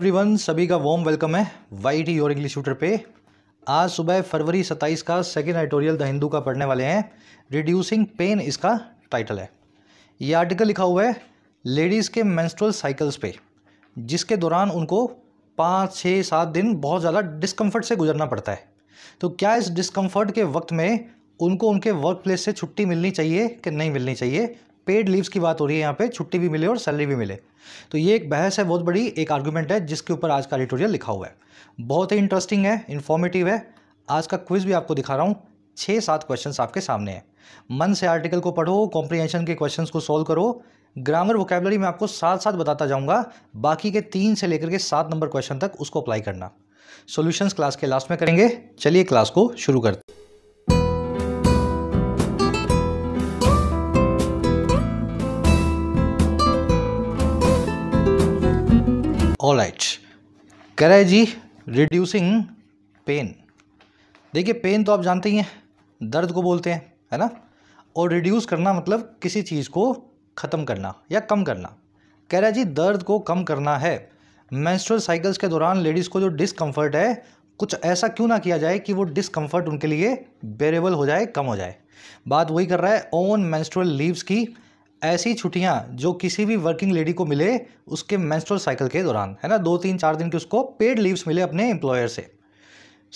everyone सभी का warm welcome है वाई टी और इंग्लिश शूटर पे आज सुबह फरवरी सत्ताईस का सेकेंड एडिटोरियल द हिंदू का पढ़ने वाले हैं रिड्यूसिंग पेन इसका टाइटल है ये आर्टिकल लिखा हुआ है लेडीज़ के मेंस्ट्रुअल साइकिल्स पे जिसके दौरान उनको पाँच छः सात दिन बहुत ज़्यादा डिस्कम्फर्ट से गुजरना पड़ता है तो क्या इस डिस्कम्फर्ट के वक्त में उनको उनके वर्क प्लेस से छुट्टी मिलनी चाहिए कि नहीं मिलनी चाहिए पेड लीव्स की बात हो रही है यहाँ पे छुट्टी भी मिले और सैलरी भी मिले तो ये एक बहस है बहुत बड़ी एक आर्गुमेंट है जिसके ऊपर आज का एडिटोरियल लिखा हुआ है बहुत ही इंटरेस्टिंग है इन्फॉर्मेटिव है आज का क्विज भी आपको दिखा रहा हूँ छः सात क्वेश्चन आपके सामने हैं मन से आर्टिकल को पढ़ो कॉम्प्रीहेंशन के क्वेश्चन को सॉल्व करो ग्रामर वोकेबलरी मैं आपको साथ साथ बताता जाऊँगा बाकी के तीन से लेकर के सात नंबर क्वेश्चन तक उसको अप्लाई करना सोल्यूशंस क्लास के लास्ट में करेंगे चलिए क्लास को शुरू करते ऑल एच कह रहे जी रिड्यूसिंग पेन देखिए पेन तो आप जानते ही हैं दर्द को बोलते हैं है ना और रिड्यूस करना मतलब किसी चीज़ को ख़त्म करना या कम करना कह रहे जी दर्द को कम करना है मैंस्ट्रल साइकिल्स के दौरान लेडीज़ को जो डिसकम्फर्ट है कुछ ऐसा क्यों ना किया जाए कि वो डिसकम्फर्ट उनके लिए बेरेबल हो जाए कम हो जाए बात वही कर रहा है ओन मैंस्ट्रल लीव्स की ऐसी छुट्टियाँ जो किसी भी वर्किंग लेडी को मिले उसके मेंस्ट्रुअल साइकिल के दौरान है ना दो तीन चार दिन की उसको पेड लीव्स मिले अपने एम्प्लॉयर से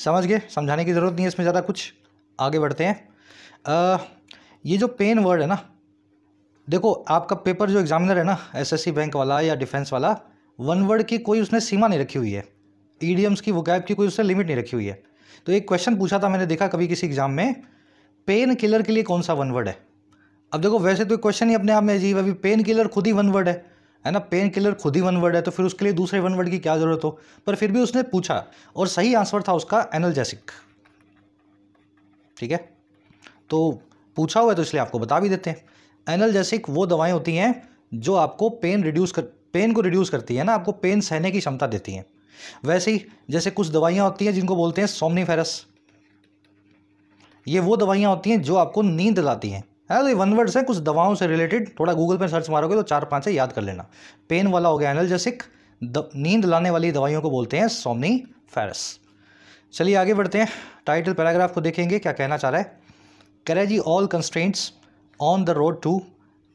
समझ गए समझाने की ज़रूरत नहीं है इसमें ज़्यादा कुछ आगे बढ़ते हैं आ, ये जो पेन वर्ड है ना देखो आपका पेपर जो एग्जामिनर है ना एसएससी बैंक वाला या डिफेंस वाला वन वर्ड की कोई उसने सीमा नहीं रखी हुई है ईडीएम्स की वोकैब की कोई उसने लिमिट नहीं रखी हुई है तो एक क्वेश्चन पूछा था मैंने देखा कभी किसी एग्जाम में पेन किलर के लिए कौन सा वन वर्ड है अब देखो वैसे तो क्वेश्चन ही अपने आप में अजीब अभी पेन किलर खुद ही वन वर्ड है है ना पेन किलर खुद ही वन वर्ड है तो फिर उसके लिए दूसरे वन वर्ड की क्या ज़रूरत हो पर फिर भी उसने पूछा और सही आंसर था उसका एनलजेसिक ठीक है तो पूछा हुआ है तो इसलिए आपको बता भी देते हैं एनलजेसिक वो दवाएं होती हैं जो आपको पेन रिड्यूस कर पेन को रिड्यूस करती है ना आपको पेन सहने की क्षमता देती हैं वैसे ही जैसे कुछ दवाइयाँ होती हैं जिनको बोलते हैं सोमनीफेरस ये वो दवाइयाँ होती हैं जो आपको नींद लाती हैं है हाँ, तो ये वन वर्ड्स हैं कुछ दवाओं से रिलेटेड थोड़ा गूगल पर सर्च मारोगे तो चार पाँच है याद कर लेना पेन वाला हो गया एनर्जेसिक नींद लाने वाली दवाइयों को बोलते हैं सोमनी फेरस चलिए आगे बढ़ते हैं टाइटल पैराग्राफ को देखेंगे क्या कहना चाह रहा है करेजी all constraints on the road to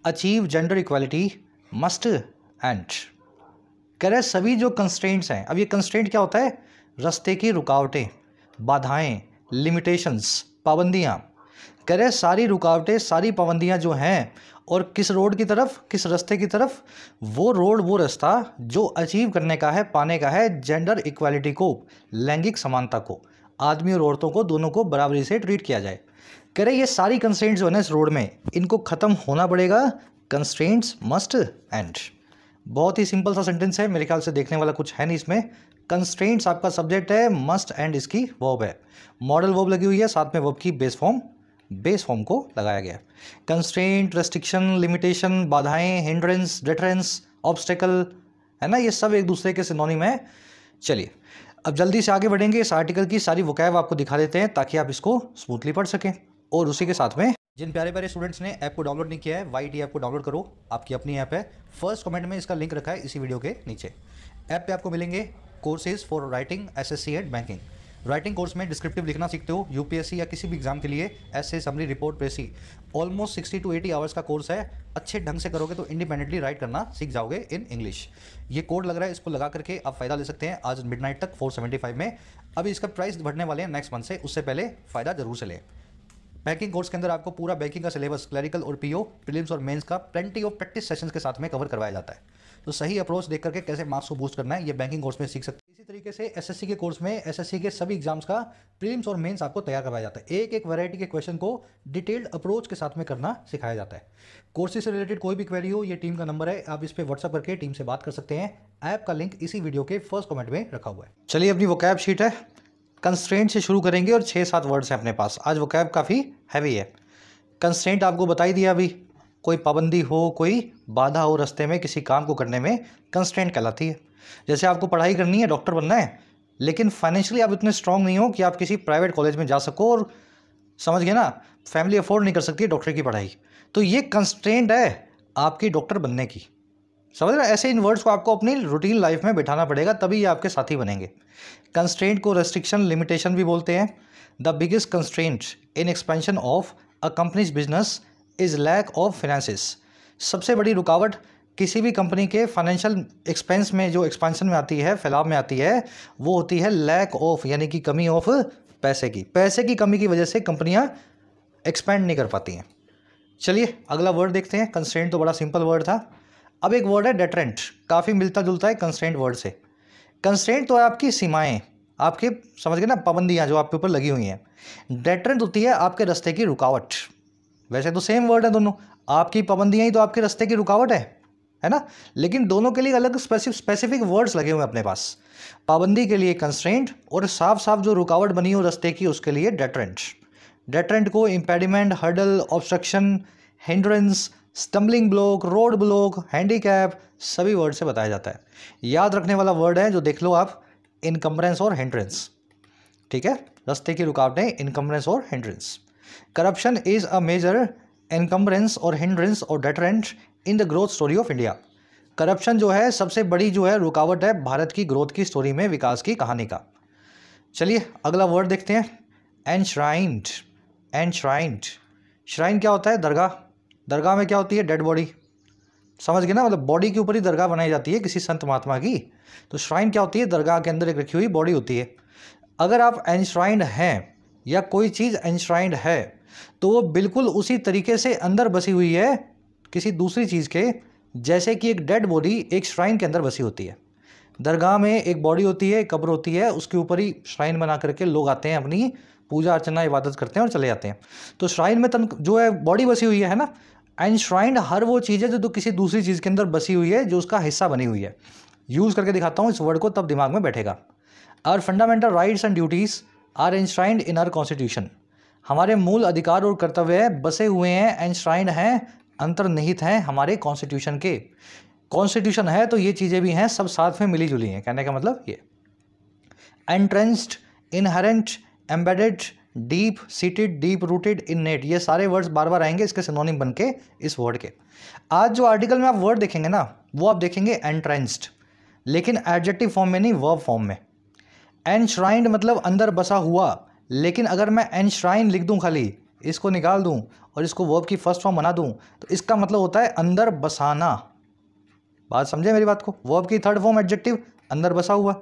achieve gender equality must end करे सभी जो कंस्टेंट्स हैं अब ये कंस्टेंट क्या होता है रस्ते की रुकावटें बाधाएं लिमिटेशंस पाबंदियाँ कह रहे सारी रुकावटें सारी पाबंदियाँ जो हैं और किस रोड की तरफ किस रास्ते की तरफ वो रोड वो रास्ता जो अचीव करने का है पाने का है जेंडर इक्वालिटी को लैंगिक समानता को आदमी और औरतों को दोनों को बराबरी से ट्रीट किया जाए कह रहे ये सारी कंस्टेंट्स जो है ना इस रोड में इनको ख़त्म होना पड़ेगा कंस्टेंट्स मस्ट एंड बहुत ही सिंपल सा सेंटेंस है मेरे ख्याल से देखने वाला कुछ है नहीं इसमें कंस्टेंट्स आपका सब्जेक्ट है मस्ट एंड इसकी वर्ब है मॉडल वर्ब लगी हुई है साथ में वर्ब की बेस फॉर्म बेस फॉर्म को लगाया गया कंस्ट्रेंट रेस्ट्रिक्शन लिमिटेशन बाधाएं हिंड्रेंस डिटरेंस ऑब्स्टेकल है ना ये सब एक दूसरे के सिनोनिम है चलिए अब जल्दी से आगे बढ़ेंगे इस आर्टिकल की सारी वकैब आपको दिखा देते हैं ताकि आप इसको स्मूथली पढ़ सकें और उसी के साथ में जिन प्यारे प्यारे स्टूडेंट्स ने ऐप को डाउनलोड नहीं किया है वाई टी ऐप को डाउनलोड करो आपकी अपनी ऐप है फर्स्ट कमेंट में इसका लिंक रखा है इसी वीडियो के नीचे ऐप पे आपको मिलेंगे courses for writing S S C and banking writing course में डिस्क्रिप्टिव लिखना सीखते हो यूपीएससी या किसी भी एग्जाम के लिए ऐसे summary report precis almost sixty two eighty hours का कोर्स है अच्छे ढंग से करोगे तो इंडिपेंडेंटली राइट करना सीख जाओगे इन इंग्लिश ये कोड लग रहा है इसको लगा करके आप फायदा ले सकते हैं आज मिड तक फोर में अभी इसका प्राइस बढ़ने वाले हैं नेक्स्ट मंथ से उससे पहले फ़ायदा जरूर से लें बैंकिंग कोर्स के अंदर आपको पूरा बैंकिंग का सिलेबस क्लरिकल और पीओ प्रीलिम्स और मेंस का प्लेंटी ऑफ प्रैक्टिस सेशंस के साथ में कवर करवाया जाता है तो सही अप्रोच देख करके कैसे मार्क्स को बूस्ट करना है ये बैंकिंग कोर्स में सीख सकते हैं इसी तरीके से एसएससी के कोर्स में एसएससी के सभी एग्जाम्स का प्रीम्स और मेंस आपको तैयार करवाया जाता है एक एक वैरायटी के क्वेश्चन को डिटेल्ड अप्रोच के साथ में करना सिखाया जाता है कोर्सेज से रिलेटेड कोई भी क्वेरी हो ये टीम का नंबर है आप इस पर व्हाट्सअप करके टीम से बात कर सकते हैं ऐप का लिंक इसी वीडियो के फर्स्ट कॉमेंट में रखा हुआ है चलिए अपनी वो कैब शीट है कंस्ट्रेंट से शुरू करेंगे और छः सात वर्ड्स हैं अपने पास आज वो कैब काफ़ी हैवी है कंस्ट्रेंट आपको बताई दिया अभी कोई पाबंदी हो कोई बाधा हो रस्ते में किसी काम को करने में कंस्टेंट कहलाती है जैसे आपको पढ़ाई करनी है डॉक्टर बनना है लेकिन फाइनेंशियली आप इतने स्ट्रांग नहीं हो कि आप किसी प्राइवेट कॉलेज में जा सको और समझ गए ना फैमिली अफोर्ड नहीं कर सकती डॉक्टर की पढ़ाई तो ये कंस्टेंट है आपकी डॉक्टर बनने की समझ रहे ऐसे इन वर्ड्स को आपको अपनी रूटीन लाइफ में बिठाना पड़ेगा तभी ये आपके साथी बनेंगे कंस्ट्रेंट को रेस्ट्रिक्शन लिमिटेशन भी बोलते हैं the biggest constraint in expansion of a companies business is lack of finances सबसे बड़ी रुकावट किसी भी कंपनी के फाइनेंशियल एक्सपेंस में जो एक्सपेंशन में आती है फैलाव में आती है वो होती है लैक ऑफ यानी कि कमी ऑफ पैसे की पैसे की कमी की वजह से कंपनियां एक्सपेंड नहीं कर पाती हैं चलिए अगला वर्ड देखते हैं कंस्टेंट तो बड़ा सिंपल वर्ड था अब एक वर्ड है डेटरेंट काफ़ी मिलता जुलता है कंस्टेंट वर्ड से कंस्टेंट तो है आपकी सीमाएँ आपके समझ गए ना पाबंदियाँ जो आपके ऊपर लगी हुई हैं डेटरेंट होती है आपके रस्ते की रुकावट वैसे तो सेम वर्ड है दोनों आपकी पाबंदियाँ ही तो आपके रस्ते की रुकावट है है ना लेकिन दोनों के लिए अलग स्पेसिफिक स्पेसिफिक वर्ड्स लगे हुए हैं अपने पास पाबंदी के लिए कंस्ट्रेंट और साफ साफ जो रुकावट बनी हो रस्ते की उसके लिए डेटरेंट डेटरेंट को impediment hurdle obstruction hindrance stumbling block road block handicap सभी वर्ड से बताया जाता है याद रखने वाला वर्ड है जो देख लो आप इनकम्बरेंस और हेंड्रेंस ठीक है रस्ते की रुकावटें इनकम्बरेंस और hindrance corruption is a major encumbrance और हिंड्रेंस और deterrent in the growth story of India corruption जो है सबसे बड़ी जो है रुकावट है भारत की ग्रोथ की स्टोरी में विकास की कहानी का चलिए अगला वर्ड देखते हैं एनश्राइंड एनश्राइंड श्राइन क्या होता है दरगाह दरगाह में क्या होती है डेड बॉडी समझ गए ना मतलब बॉडी के ऊपर ही दरगाह बनाई जाती है किसी संत महात्मा की तो श्राइन क्या होती है दरगाह के अंदर एक रखी हुई बॉडी होती है अगर आप एनश्राइंड हैं या कोई चीज़ एनश्राइंड है तो वो बिल्कुल उसी तरीके से अंदर बसी हुई है किसी दूसरी चीज़ के जैसे कि एक डेड बॉडी एक श्राइन के अंदर बसी होती है दरगाह में एक बॉडी होती है कब्र होती है उसके ऊपर ही श्राइन बना करके लोग आते हैं अपनी पूजा अर्चना इबादत करते हैं और चले जाते हैं तो श्राइन में तन जो है बॉडी बसी हुई है ना एंड श्राइन हर वो चीज़ है जो तो किसी दूसरी चीज़ के अंदर बसी हुई है जो उसका हिस्सा बनी हुई है यूज़ करके दिखाता हूँ इस वर्ड को तब दिमाग में बैठेगा our fundamental rights and duties are enshrined in our constitution हमारे मूल अधिकार और कर्तव्य बसे हुए हैं एंश्राइंड हैं अंतर्निहित हैं हमारे कॉन्स्टिट्यूशन के कॉन्स्टिट्यूशन है तो ये चीज़ें भी हैं सब साथ में मिली जुली हैं कहने का मतलब ये entrenched inherent embedded deep seated deep rooted innate ये सारे वर्ड्स बार बार आएंगे इसके सिनोनिम बन के इस वर्ड के आज जो आर्टिकल में आप वर्ड देखेंगे ना वो आप देखेंगे एंट्रेंस्ड लेकिन एडजेक्टिव फॉर्म में नहीं वर्ब फॉर्म में एनश्राइंड मतलब अंदर बसा हुआ लेकिन अगर मैं एनश्राइन लिख दूँ खाली इसको निकाल दूँ और इसको वर्ब की फर्स्ट फॉर्म बना दूँ तो इसका मतलब होता है अंदर बसाना बात समझे मेरी बात को वर्ब की थर्ड फॉर्म एडजेक्टिव अंदर बसा हुआ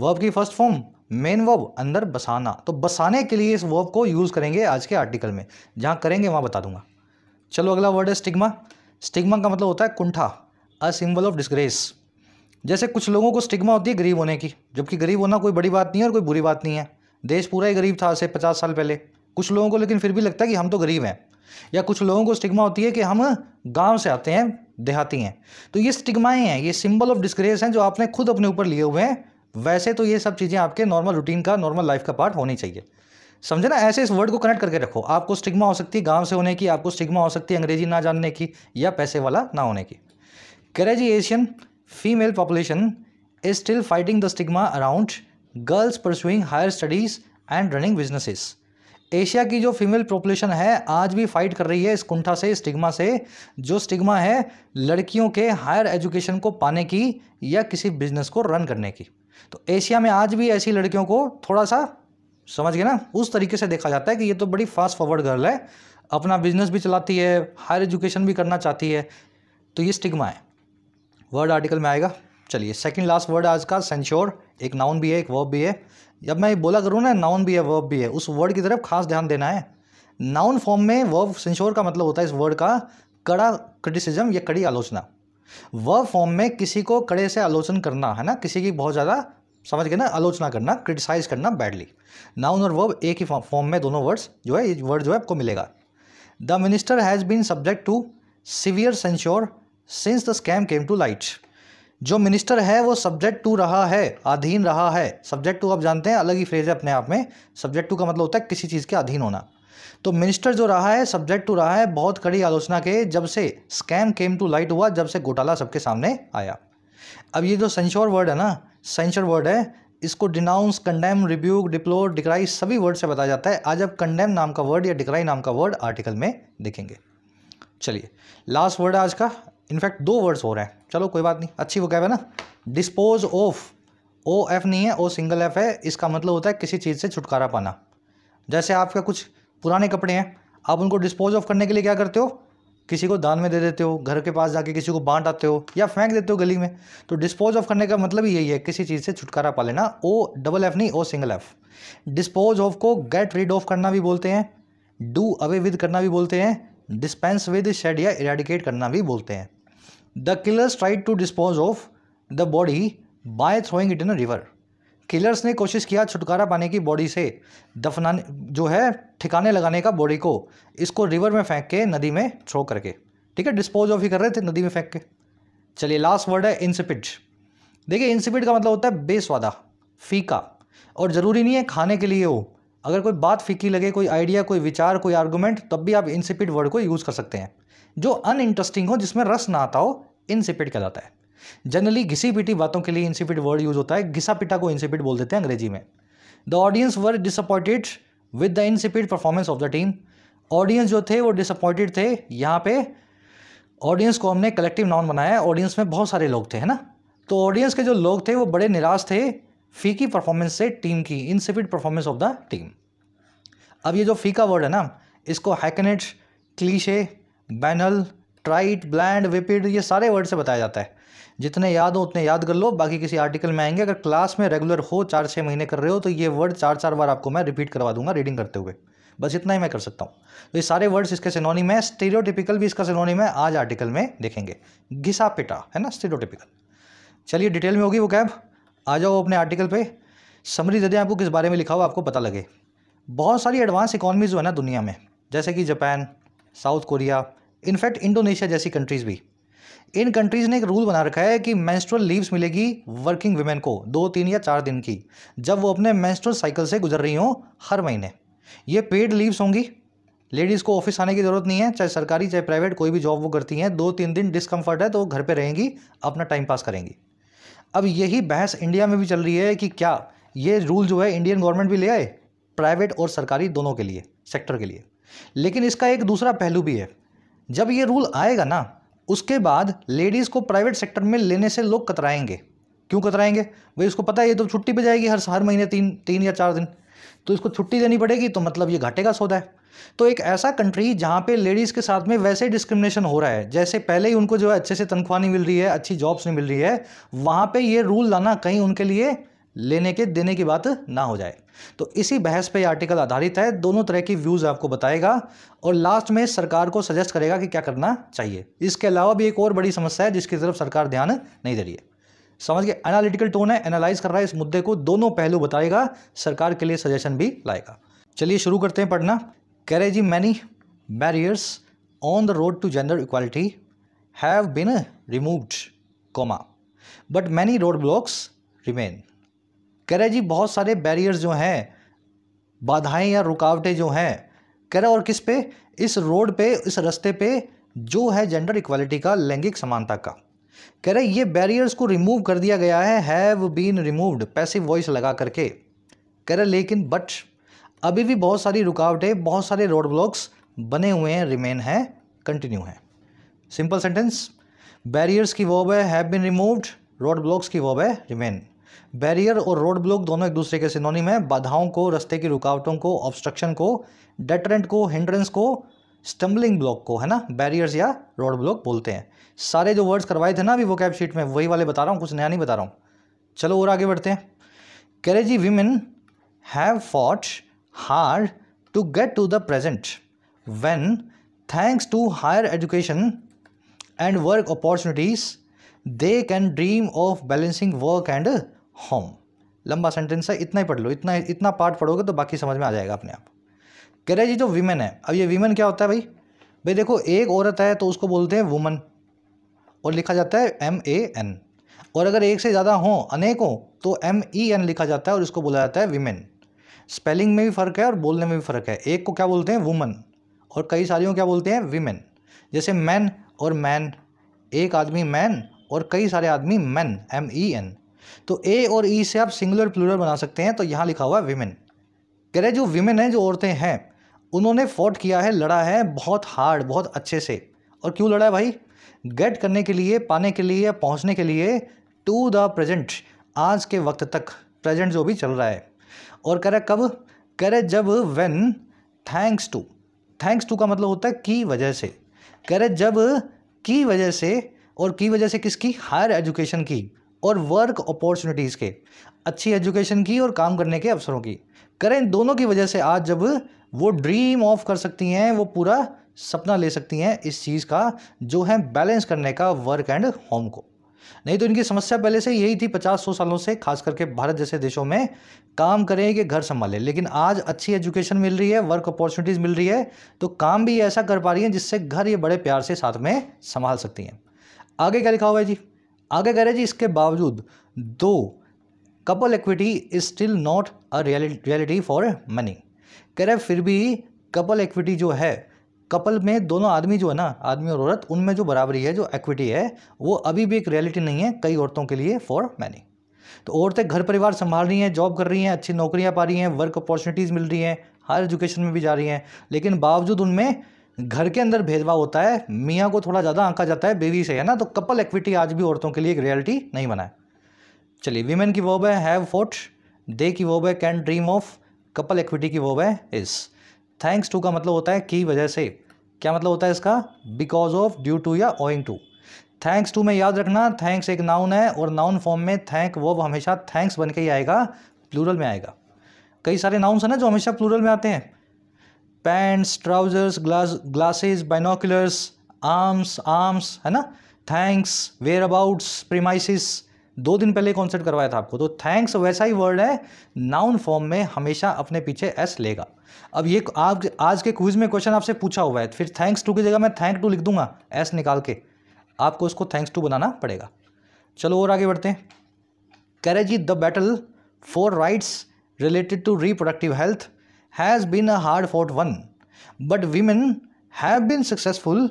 वर्ब की फर्स्ट फॉर्म मेन वर्ब अंदर बसाना तो बसाने के लिए इस वर्ब को यूज़ करेंगे आज के आर्टिकल में जहाँ करेंगे वहाँ बता दूंगा चलो अगला वर्ड है स्टिग्मा स्टिग्मा का मतलब होता है कुंठा अ सिंबल ऑफ डिस्ग्रेस जैसे कुछ लोगों को स्टिग्मा होती है गरीब होने की जबकि गरीब होना कोई बड़ी बात नहीं है और कोई बुरी बात नहीं है देश पूरा ही गरीब था से पचास साल पहले कुछ लोगों को लेकिन फिर भी लगता है कि हम तो गरीब हैं या कुछ लोगों को स्टिग्मा होती है कि हम गांव से आते हैं देहाती हैं तो ये स्टिग्माएँ हैं ये सिंबल ऑफ डिस्क्रेस हैं जो आपने खुद अपने ऊपर लिए हुए हैं वैसे तो ये सब चीज़ें आपके नॉर्मल रूटीन का नॉर्मल लाइफ का पार्ट होनी चाहिए समझे ना ऐसे इस वर्ड को कनेक्ट करके रखो आपको स्टिग्मा हो सकती है गांव से होने की आपको स्टिग्मा हो सकती है अंग्रेजी ना जानने की या पैसे वाला ना होने की करेजी Asian female population is still fighting the stigma around girls pursuing higher studies and running businesses Asia की जो फीमेल पॉपुलेशन है आज भी फाइट कर रही है इस कुंठा से स्टिग्मा से जो स्टिग्मा है लड़कियों के हायर एजुकेशन को पाने की या किसी बिजनेस को रन करने की तो एशिया में आज भी ऐसी लड़कियों को थोड़ा सा समझ गए ना उस तरीके से देखा जाता है कि ये तो बड़ी फास्ट फॉरवर्ड गर्ल है अपना बिजनेस भी चलाती है हायर एजुकेशन भी करना चाहती है तो ये स्टिग्मा है वर्ड आर्टिकल में आएगा चलिए सेकंड लास्ट वर्ड आज का सेंश्योर एक नाउन भी है एक वर्ब भी है जब मैं बोला करूँ ना नाउन भी है वर्ब भी है उस वर्ड की तरफ खास ध्यान देना है नाउन फॉर्म में वर्ब सेंश्योर का मतलब होता है इस वर्ड का कड़ा क्रिटिसिज्म या कड़ी आलोचना वर्ब फॉर्म में किसी को कड़े से आलोचन करना है ना किसी की बहुत ज़्यादा समझ के ना आलोचना करना क्रिटिसाइज करना बैडली नाउन और वर्ब एक ही फॉर्म में दोनों वर्ड्स जो है वर्ड जो है आपको मिलेगा the minister has been subject to severe censure since the scam came to lights जो मिनिस्टर है वो सब्जेक्ट टू रहा है अधीन रहा है सब्जेक्ट टू आप जानते हैं अलग ही फ्रेज है अपने आप में सब्जेक्ट टू का मतलब होता है किसी चीज़ के अधीन होना तो मिनिस्टर जो रहा है सब्जेक्ट टू रहा है बहुत कड़ी आलोचना के जब से स्कैम केम टू लाइट हुआ जब से घोटाला सबके सामने आया अब ये जो सेंश्योर वर्ड है ना सेंश्योर वर्ड है इसको denounce condemn rebuke deplore decry सभी वर्ड से बताया जाता है आज आप कंडेम नाम का वर्ड या डिक्राई नाम का वर्ड आर्टिकल में देखेंगे चलिए लास्ट वर्ड है आज का इनफैक्ट दो वर्ड्स हो रहे हैं चलो कोई बात नहीं अच्छी वो है ना डिस्पोज ऑफ ओ एफ नहीं है ओ सिंगल एफ है इसका मतलब होता है किसी चीज़ से छुटकारा पाना जैसे आपके कुछ पुराने कपड़े हैं आप उनको डिस्पोज ऑफ करने के लिए क्या करते हो किसी को दान में दे देते हो घर के पास जाके किसी को बांट आते हो या फेंक देते हो गली में तो डिस्पोज ऑफ करने का मतलब ही यही है किसी चीज़ से छुटकारा पा लेना ओ डबल एफ नहीं O single F dispose of को गेट रीड ऑफ करना भी बोलते हैं डू अवे विद करना भी बोलते हैं डिस्पेंस विद शेड या इरेडिकेट करना भी बोलते हैं the killers tried to dispose of the body by throwing it in a river killers ने कोशिश किया छुटकारा पाने की बॉडी से दफनाने जो है ठिकाने लगाने का बॉडी को इसको रिवर में फेंक के नदी में थ्रो करके ठीक है डिस्पोज ऑफ ही कर रहे थे नदी में फेंक के चलिए लास्ट वर्ड है इंसिपिड देखिए इंसिपिड का मतलब होता है बेस्वादा फीका और ज़रूरी नहीं है खाने के लिए हो अगर कोई बात फीकी लगे कोई आइडिया कोई विचार कोई आर्गूमेंट तब भी आप इंसिपिड वर्ड को यूज़ कर सकते हैं जो अनइंटरेस्टिंग हो जिसमें रस ना आता हो इनसिपिड कहलाता है जनरली घिसी पिटी बातों के लिए इंसिपिड वर्ड यूज होता है घिसा पिटा को इंसिपिड बोल देते हैं अंग्रेजी में the audience were disappointed with the insipid performance of the team audience जो थे वो डिसअपॉइंटेड थे यहाँ पे ऑडियंस को हमने कलेक्टिव नाउन बनाया ऑडियंस में बहुत सारे लोग थे है ना तो ऑडियंस के जो लोग थे वो बड़े निराश थे फीकी परफॉर्मेंस से टीम की insipid performance of the team अब ये जो फीका वर्ड है ना इसको hackneyed cliche banal trite bland vapid ये सारे वर्ड से बताया जाता है जितने याद हो उतने याद कर लो बाकी किसी आर्टिकल में आएंगे अगर क्लास में रेगुलर हो चार छः महीने कर रहे हो तो ये वर्ड चार चार बार आपको मैं रिपीट करवा दूंगा रीडिंग करते हुए बस इतना ही मैं कर सकता हूँ तो ये सारे वर्ड्स इसके सिनोनी है स्टीरियोटिपिकल भी इसका सिनोनी में आज आर्टिकल में देखेंगे घिसा पिटा है ना स्टीरियोटिपिकल चलिए डिटेल में होगी वो कैब आ जाओ अपने आर्टिकल पर समरी दे दें आपको किस बारे में लिखा हुआ आपको पता लगे बहुत सारी एडवांस इकॉनमी जो है ना दुनिया में जैसे कि Japan South Korea in fact Indonesia जैसी कंट्रीज़ भी इन कंट्रीज़ ने एक रूल बना रखा है कि मेंस्ट्रुअल लीव्स मिलेगी वर्किंग वुमेन को दो तीन या चार दिन की जब वो अपने मेंस्ट्रुअल साइकिल से गुजर रही हों हर महीने ये पेड लीव्स होंगी लेडीज़ को ऑफिस आने की ज़रूरत नहीं है चाहे सरकारी चाहे प्राइवेट कोई भी जॉब वो करती हैं दो तीन दिन डिस्कम्फर्ट है तो घर पर रहेंगी अपना टाइम पास करेंगी अब यही बहस इंडिया में भी चल रही है कि क्या ये रूल जो है इंडियन गवर्नमेंट भी ले आए प्राइवेट और सरकारी दोनों के लिए सेक्टर के लिए लेकिन इसका एक दूसरा पहलू भी है जब ये रूल आएगा ना उसके बाद लेडीज़ को प्राइवेट सेक्टर में लेने से लोग कतराएंगे क्यों कतराएंगे भाई उसको पता है ये तो छुट्टी पे जाएगी हर हर महीने तीन तीन या चार दिन तो इसको छुट्टी देनी पड़ेगी तो मतलब ये घाटे का सौदा है तो एक ऐसा कंट्री जहाँ पे लेडीज़ के साथ में वैसे डिस्क्रिमिनेशन हो रहा है जैसे पहले ही उनको जो है अच्छे से तनख्वाह नहीं मिल रही है अच्छी जॉब्स नहीं मिल रही है वहाँ पर ये रूल लाना कहीं उनके लिए लेने के देने की बात ना हो जाए तो इसी बहस पे आर्टिकल आधारित है दोनों तरह की व्यूज़ आपको बताएगा और लास्ट में सरकार को सजेस्ट करेगा कि क्या करना चाहिए इसके अलावा भी एक और बड़ी समस्या है जिसकी तरफ सरकार ध्यान नहीं दे रही है समझ गए एनालिटिकल टोन है एनालाइज कर रहा है इस मुद्दे को दोनों पहलू बताएगा सरकार के लिए सजेशन भी लाएगा चलिए शुरू करते हैं पढ़ना कह रहे जी many barriers on the road to gender equality have been removed comma but many road blocks remain कह रहे जी बहुत सारे बैरियर्स जो हैं बाधाएं या रुकावटें जो हैं कह रहे और किस पे इस रोड पे इस रास्ते पे जो है जेंडर इक्वालिटी का लैंगिक समानता का कह रहे ये बैरियर्स को रिमूव कर दिया गया है have been removed passive voice लगा करके कह रहे लेकिन बट अभी भी बहुत सारी रुकावटें बहुत सारे रोड ब्लॉक्स बने हुए हैं रिमेन हैं कंटिन्यू हैं सिंपल सेंटेंस बैरियर्स की वॉब है have been removed road blocks की वॉब है रिमेन बैरियर और रोड ब्लॉक दोनों एक दूसरे के सिनोनिम है बाधाओं को रस्ते की रुकावटों को ऑब्स्ट्रक्शन को डेटरेंट को हिंड्रेंस को स्टम्बलिंग ब्लॉक को है ना बैरियर्स या रोड ब्लॉक बोलते हैं सारे जो वर्ड्स करवाए थे ना अभी वो कैपशीट में वही वाले बता रहा हूँ कुछ नया नहीं बता रहा हूँ चलो और आगे बढ़ते हैं कैरेजी women have fought hard to get to the present when thanks to higher education and work opportunities they can dream of balancing work and home लंबा सेंटेंस है इतना ही पढ़ लो इतना इतना पार्ट पढ़ोगे तो बाकी समझ में आ जाएगा अपने आप कह रहे जी जो वीमेन है अब ये वीमेन क्या होता है भाई भाई देखो एक औरत है तो उसको बोलते हैं वुमन और लिखा जाता है एम ए एन और अगर एक से ज़्यादा हों अनेकों तो एम ई एन लिखा जाता है और इसको बोला जाता है वीमेन स्पेलिंग में भी फ़र्क है और बोलने में भी फ़र्क है एक को क्या बोलते हैं वुमन और कई सारी को क्या बोलते हैं वीमेन जैसे मैन और मैन एक आदमी मैन और कई सारे आदमी मैन एम ई एन तो ए और ई e से आप सिंगुलर प्लूरल बना सकते हैं तो यहाँ लिखा हुआ है विमेन कह रहे जो विमेन हैं जो औरतें हैं उन्होंने फोर्ट किया है लड़ा है बहुत हार्ड बहुत अच्छे से और क्यों लड़ा है भाई गेट करने के लिए पाने के लिए पहुँचने के लिए टू द प्रेजेंट आज के वक्त तक प्रेजेंट जो भी चल रहा है और कह रहे कब कह रहे जब when thanks to thanks to का मतलब होता है की वजह से कह रहे जब की वजह से और की वजह से किसकी हायर एजुकेशन की और वर्क अपॉर्चुनिटीज़ के अच्छी एजुकेशन की और काम करने के अवसरों की करें दोनों की वजह से आज जब वो ड्रीम ऑफ कर सकती हैं वो पूरा सपना ले सकती हैं इस चीज़ का जो है बैलेंस करने का वर्क एंड होम को नहीं तो इनकी समस्या पहले से यही थी पचास सौ सालों से खास करके भारत जैसे देशों में काम करें कि घर संभालें लेकिन आज अच्छी एजुकेशन मिल रही है वर्क अपॉर्चुनिटीज़ मिल रही है तो काम भी ऐसा कर पा रही हैं जिससे घर ये बड़े प्यार से साथ में संभाल सकती हैं आगे क्या लिखा हुआ है जी आगे कह रहे जी इसके बावजूद दो couple equity is still not a reality for many कह रहे फिर भी कपल इक्विटी जो है कपल में दोनों आदमी जो है ना आदमी और औरत उनमें जो बराबरी है जो इक्विटी है वो अभी भी एक रियलिटी नहीं है कई औरतों के लिए फॉर मैनी तो औरतें घर परिवार संभाल रही हैं जॉब कर रही हैं अच्छी नौकरियां पा रही हैं वर्क अपॉर्चुनिटीज़ मिल रही हैं हायर एजुकेशन में भी जा रही हैं लेकिन बावजूद उनमें घर के अंदर भेदभाव होता है मियाँ को थोड़ा ज़्यादा आंका जाता है बेबी से है ना तो कपल एक्विटी आज भी औरतों के लिए एक रियलिटी नहीं बना है चलिए वीमेन की वोब है हैव फोर्ट दे की वोब है can dream of couple equity की वोब है इस थैंक्स टू का मतलब होता है की वजह से क्या मतलब होता है इसका बिकॉज ऑफ ड्यू टू या ओइंग टू थैंक्स टू में याद रखना थैंक्स एक नाउन है और नाउन फॉर्म में थैंक वोब हमेशा थैंक्स बन के ही आएगा प्लूरल में आएगा कई सारे नाउन्स हैं ना जो हमेशा प्लूरल में आते हैं pants trousers glass glasses binoculars arms arms है ना थैंक्स वेयर अबाउट्स प्रीमाइसिस दो दिन पहले कॉन्सेप्ट करवाया था आपको तो थैंक्स वैसा ही वर्ड है नाउन फॉर्म में हमेशा अपने पीछे एस लेगा अब ये आप आज के क्विज में क्वेश्चन आपसे पूछा हुआ है फिर थैंक्स टू की जगह मैं थैंक टू लिख दूंगा एस निकाल के आपको उसको थैंक्स टू बनाना पड़ेगा चलो और आगे बढ़ते हैं कैरेज the battle for rights related to reproductive health has been a hard fought one but women have been successful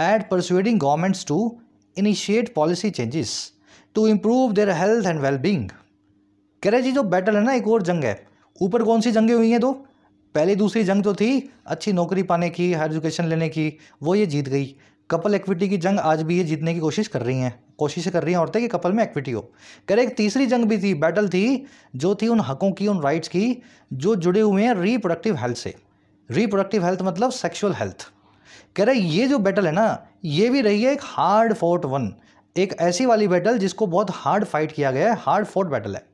at persuading governments to initiate policy changes to improve their health and wellbeing कह रहे जी जो battle है ना एक और जंग है ऊपर कौन सी जंगें हुई हैं तो पहली दूसरी जंग तो थी अच्छी नौकरी पाने की हायर एजुकेशन लेने की वो ये जीत गई कपल इक्विटी की जंग आज भी ये जीतने की कोशिश कर रही हैं कोशिशें कर रही हैं औरतें कि कपल में एक्विटी हो कह रहे एक तीसरी जंग भी थी बैटल थी जो थी उन हकों की उन राइट्स की जो जुड़े हुए हैं रीप्रोडक्टिव हेल्थ से रीप्रोडक्टिव हेल्थ मतलब सेक्शुअल हेल्थ कह रहे ये जो बैटल है ना ये भी रही है एक हार्ड फोर्ट वन एक ऐसी वाली बैटल जिसको बहुत हार्ड फाइट किया गया है हार्ड फोर्ट बैटल है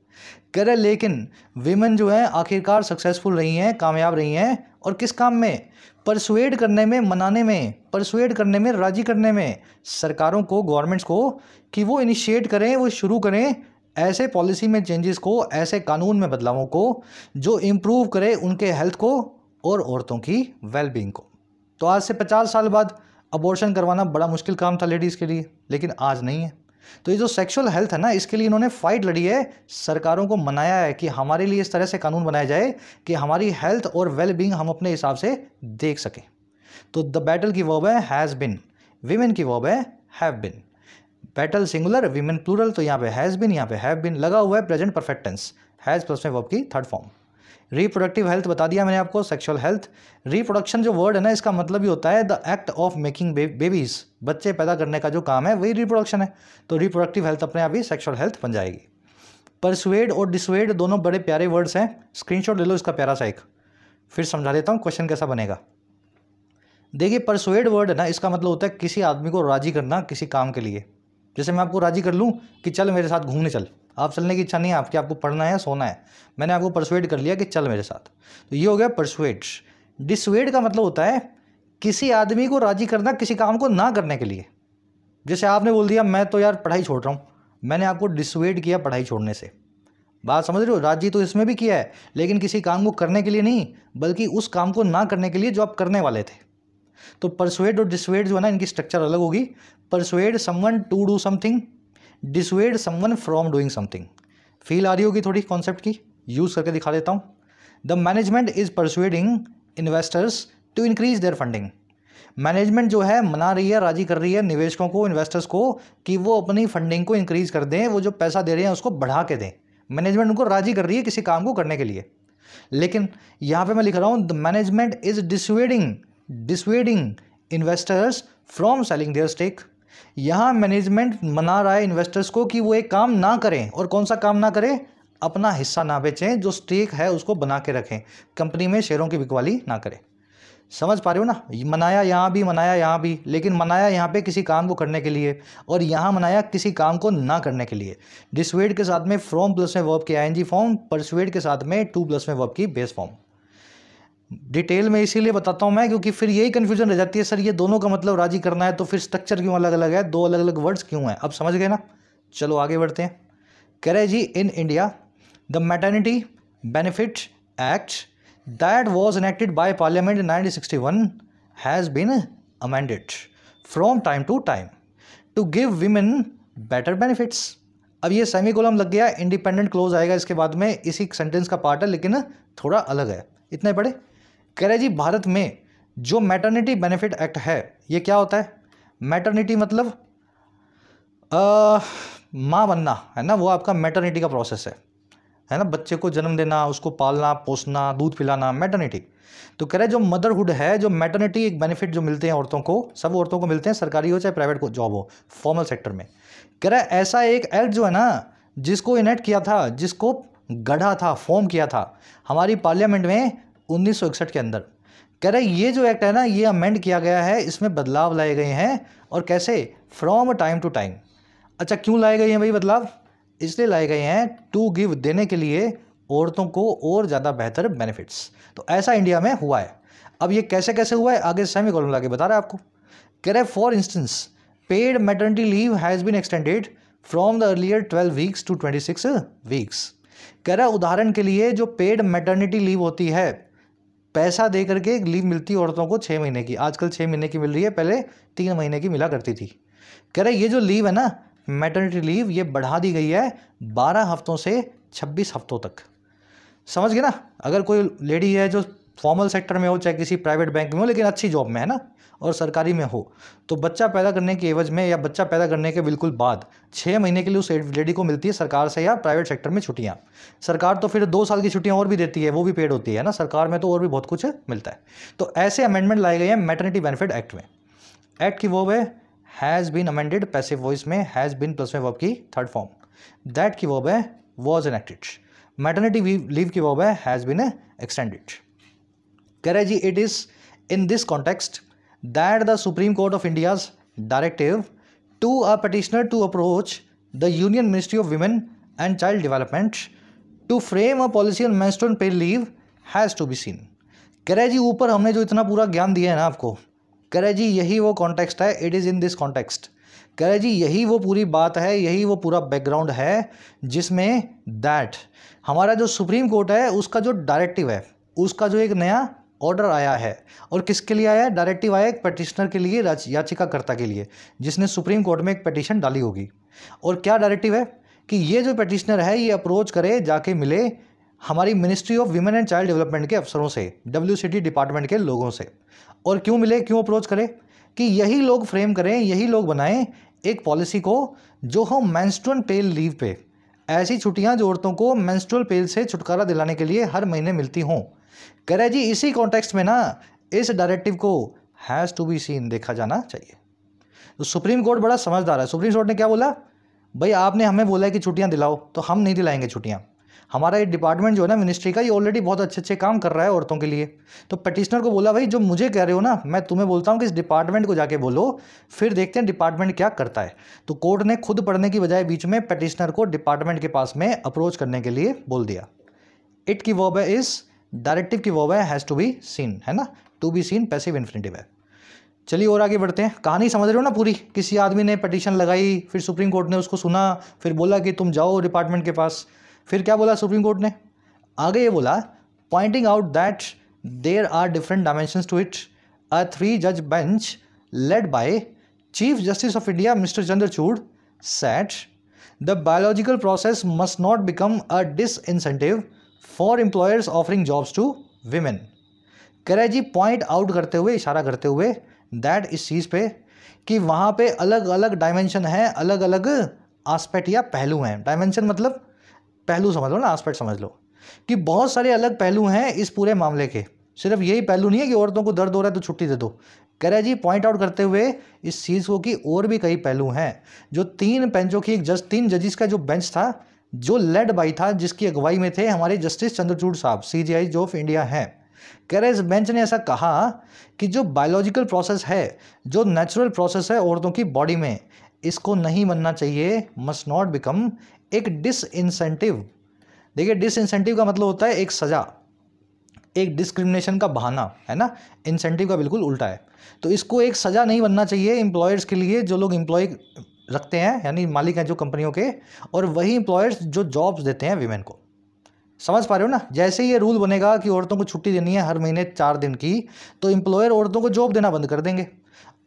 कह रहे लेकिन विमेन जो है आखिरकार सक्सेसफुल रही हैं कामयाब रही हैं और किस काम में परसुएड करने में मनाने में परसुएड करने में राजी करने में सरकारों को गवर्नमेंट्स को कि वो इनिशिएट करें वो शुरू करें ऐसे पॉलिसी में चेंजेस को ऐसे कानून में बदलावों को जो इम्प्रूव करे उनके हेल्थ को और औरतों की वेलबींग को तो आज से पचास साल बाद अबॉर्शन करवाना बड़ा मुश्किल काम था लेडीज़ के लिए लेकिन आज नहीं है तो ये जो सेक्सुअल हेल्थ है ना इसके लिए इन्होंने फाइट लड़ी है सरकारों को मनाया है कि हमारे लिए इस तरह से कानून बनाया जाए कि हमारी हेल्थ और वेलबींग हम अपने हिसाब से देख सकें तो द बैटल की वॉब हैज़ बिन विमेन की verb have been battle singular women plural तो यहाँ पे हैज़ बिन यहाँ पे हैव बिन लगा हुआ है प्रेजेंट परफेक्टेंस हैज़ प्लस में वॉब की थर्ड फॉर्म रिप्रोडक्टिव हेल्थ बता दिया मैंने आपको सेक्सुअल हेल्थ रिप्रोडक्शन जो वर्ड है ना इसका मतलब ही होता है the act of making babies बच्चे पैदा करने का जो काम है वही रिप्रोडक्शन है तो रिप्रोडक्टिव हेल्थ अपने आप ही सेक्सुअल हेल्थ बन जाएगी परसुएड और डिसुएड दोनों बड़े प्यारे वर्ड्स हैं स्क्रीनशॉट ले लो इसका प्यारा सा एक फिर समझा देता हूँ क्वेश्चन कैसा बनेगा देखिए परसुएड वर्ड है ना इसका मतलब होता है किसी आदमी को राजी करना किसी काम के लिए जैसे मैं आपको राजी कर लूँ कि चल मेरे साथ घूमने चल आप चलने की इच्छा नहीं है आपकी आपको पढ़ना है सोना है मैंने आपको परसुएड कर लिया कि चल मेरे साथ तो ये हो गया परसुएड डिसवेड का मतलब होता है किसी आदमी को राजी करना किसी काम को ना करने के लिए जैसे आपने बोल दिया मैं तो यार पढ़ाई छोड़ रहा हूँ मैंने आपको डिसवेड किया पढ़ाई छोड़ने से बात समझ रहे हो राजी तो इसमें भी किया है लेकिन किसी काम को करने के लिए नहीं बल्कि उस काम को ना करने के लिए जो आप करने वाले थे तो परसुएड और डिसवेड जो है ना इनकी स्ट्रक्चर अलग होगी persuade someone to do something dissuade someone from doing something feel आ रही होगी थोड़ी कॉन्सेप्ट की यूज़ करके दिखा देता हूँ the management is persuading investors to increase their funding management जो है मना रही है राजी कर रही है निवेशकों को इन्वेस्टर्स को कि वो अपनी फंडिंग को इंक्रीज कर दें वो जो पैसा दे रहे हैं उसको बढ़ा के दें मैनेजमेंट उनको राजी कर रही है किसी काम को करने के लिए लेकिन यहाँ पे मैं लिख रहा हूँ the management is dissuading dissuading investors from selling their stake यहाँ मैनेजमेंट मना रहा है इन्वेस्टर्स को कि वो एक काम ना करें और कौन सा काम ना करें अपना हिस्सा ना बेचें जो स्टेक है उसको बना के रखें कंपनी में शेयरों की बिकवाली ना करें समझ पा रहे हो ना मनाया यहाँ भी मनाया यहाँ भी लेकिन मनाया यहाँ पे किसी काम को करने के लिए और यहाँ मनाया किसी काम को ना करने के लिए डिसवेड के साथ में फ्रॉम प्लस में वर्ब की आई एन जी फॉर्म परसवेड के साथ में टू प्लस में वर्ब की बेस फॉर्म डिटेल में इसीलिए बताता हूँ मैं क्योंकि फिर यही कन्फ्यूजन रह जाती है सर ये दोनों का मतलब राजी करना है तो फिर स्ट्रक्चर क्यों अलग अलग है दो अलग अलग वर्ड्स क्यों हैं अब समझ गए ना चलो आगे बढ़ते हैं कह रहे जी in India the maternity benefit act that was enacted by parliament in nineteen sixty one has been amended from time to time to give women better benefits अब ये सेमी कॉलम लग गया इंडिपेंडेंट क्लोज आएगा इसके बाद में इसी sentence का पार्ट है लेकिन थोड़ा अलग है इतने पढ़े कह रहे जी भारत में जो मैटर्निटी बेनिफिट एक्ट है ये क्या होता है मैटर्निटी मतलब माँ बनना है ना वो आपका मैटर्निटी का प्रोसेस है है ना बच्चे को जन्म देना उसको पालना पोसना दूध पिलाना मैटर्निटी तो कह रहे जो मदरहुड है जो मैटर्निटी एक बेनिफिट जो मिलते हैं औरतों को सब औरतों को मिलते हैं सरकारी हो चाहे प्राइवेट को जॉब हो फॉर्मल सेक्टर में कह रहे ऐसा एक एक्ट जो है ना जिसको इनेक्ट किया था जिसको गढ़ा था फॉर्म किया था हमारी पार्लियामेंट में उन्नीस के अंदर कह रहे ये जो एक्ट है ना ये अमेंड किया गया है इसमें बदलाव लाए गए हैं और कैसे फ्रॉम टाइम टू टाइम अच्छा क्यों लाए गए हैं भाई बदलाव इसलिए लाए गए हैं टू गिव देने के लिए औरतों को और ज़्यादा बेहतर बेनिफिट्स तो ऐसा इंडिया में हुआ है अब ये कैसे कैसे हुआ है आगे सेमी कॉलम ला बता रहा है आपको कह रहे for instance paid maternity leave has been extended from the earlier twelve weeks to twenty six weeks कह रहे उदाहरण के लिए जो पेड मैटर्निटी लीव होती है पैसा दे करके एक लीव मिलती औरतों को छः महीने की आजकल छः महीने की मिल रही है पहले तीन महीने की मिला करती थी कह रहे ये जो लीव है ना मेटर्निटी लीव ये बढ़ा दी गई है बारह हफ्तों से छब्बीस हफ्तों तक समझ गए ना अगर कोई लेडी है जो फॉर्मल सेक्टर में हो चाहे किसी प्राइवेट बैंक में हो लेकिन अच्छी जॉब में है ना और सरकारी में हो तो बच्चा पैदा करने के एवज में या बच्चा पैदा करने के बिल्कुल बाद छः महीने के लिए उस लेडी को मिलती है सरकार से या प्राइवेट सेक्टर में छुट्टियाँ सरकार तो फिर दो साल की छुट्टियाँ और भी देती है वो भी पेड होती है ना सरकार में तो और भी बहुत कुछ मिलता है तो ऐसे अमेंडमेंट लाए गए हैं मैटर्निटी बेनिफिट एक्ट में एक्ट की वो है has been amended passive voice में हैज़ बीन प्लस में वर्ब की थर्ड फॉर्म दैट की वॉब है वॉज एनेक्टेड मैटर्निटी लीव की वॉब हैज़ बीन एक्सटेंडेड कह रहे जी it is in this context that the supreme court of India's directive to a petitioner to approach the union ministry of women and child development to frame a policy on menstrual pain leave has to be seen कह रहे जी ऊपर हमने जो इतना पूरा ज्ञान दिया है ना आपको कह रहे जी यही वो कॉन्टेक्स्ट है it is in this context कह रहे जी यही वो पूरी बात है यही वो पूरा बैकग्राउंड है जिसमें दैट हमारा जो सुप्रीम कोर्ट है उसका जो डायरेक्टिव है उसका जो एक नया ऑर्डर आया है और किसके लिए आया है डायरेक्टिव आया एक पटिशनर के लिए याचिकाकर्ता के लिए जिसने सुप्रीम कोर्ट में एक पटिशन डाली होगी और क्या डायरेक्टिव है कि ये जो पटिशनर है ये अप्रोच करे जाके मिले हमारी ministry of women and child development के अफसरों से डब्ल्यू डिपार्टमेंट के लोगों से और क्यों मिले क्यों अप्रोच करे कि यही लोग फ्रेम करें यही लोग बनाएं एक पॉलिसी को जो हो मैंस्ट्रल पेल लीव पे ऐसी छुट्टियां जो औरतों को मैंस्ट्रल पेल से छुटकारा दिलाने के लिए हर महीने मिलती हों कह रहे जी इसी कॉन्टेक्स्ट में ना इस डायरेक्टिव को हैज़ टू बी सीन देखा जाना चाहिए तो सुप्रीम कोर्ट बड़ा समझदार है सुप्रीम कोर्ट ने क्या बोला भाई आपने हमें बोला है कि छुट्टियाँ दिलाओ तो हम नहीं दिलाएंगे छुट्टियाँ हमारा ये डिपार्टमेंट जो है ना मिनिस्ट्री का ये ऑलरेडी बहुत अच्छे अच्छे काम कर रहा है औरतों के लिए तो पटिशनर को बोला भाई जो मुझे कह रहे हो ना मैं तुम्हें बोलता हूँ कि इस डिपार्टमेंट को जाके बोलो फिर देखते हैं डिपार्टमेंट क्या करता है तो कोर्ट ने खुद पढ़ने की बजाय बीच में पटिशनर को डिपार्टमेंट के पास में अप्रोच करने के लिए बोल दिया इट की वॉब इज़ डायरेक्टिव की वो हैज़ टू बी सीन है ना to be seen passive infinitive है चलिए और आगे बढ़ते हैं कहानी समझ रहे हो ना पूरी किसी आदमी ने पटिशन लगाई फिर सुप्रीम कोर्ट ने उसको सुना फिर बोला कि तुम जाओ डिपार्टमेंट के पास फिर क्या बोला सुप्रीम कोर्ट ने आगे ये बोला pointing out that there are different dimension to it a three जज bench led by chief justice of India mister Chandrachud said the biological process must not become a disincentive incentive for employers offering jobs to women करे जी point out करते हुए इशारा करते हुए that इस चीज़ पे कि वहाँ पे अलग अलग डायमेंशन है अलग अलग आस्पेक्ट या पहलू हैं डायमेंशन मतलब पहलू समझ लो ना आस्पेक्ट समझ लो कि बहुत सारे अलग पहलू हैं इस पूरे मामले के सिर्फ यही पहलू नहीं है कि औरतों को दर्द हो रहा है तो छुट्टी दे दो करे जी पॉइंट आउट करते हुए इस चीज़ को कि और भी कई पहलू हैं जो तीन बेंचों की एक जज तीन जजिस का जो बेंच था जो लेड बाई था जिसकी अगुवाई में थे हमारे जस्टिस चंद्रचूड़ साहब सी जी आई ऑफ इंडिया हैं कह रहे इस बेंच ने ऐसा कहा कि जो बायोलॉजिकल प्रोसेस है जो नेचुरल प्रोसेस है औरतों की बॉडी में इसको नहीं बनना चाहिए मस्ट नॉट बिकम एक डिसइंसेंटिव देखिए डिसइंसेंटिव का मतलब होता है एक सज़ा एक डिस्क्रिमिनेशन का बहाना है ना इंसेंटिव का बिल्कुल उल्टा है तो इसको एक सज़ा नहीं बनना चाहिए एम्प्लॉयर्स के लिए जो लोग इंप्लॉय रखते हैं यानी मालिक हैं जो कंपनियों के और वही इंप्लॉयर्स जो जॉब्स देते हैं वीमेन को समझ पा रहे हो ना जैसे ही ये रूल बनेगा कि औरतों को छुट्टी देनी है हर महीने चार दिन की तो इंप्लॉयर औरतों को जॉब देना बंद कर देंगे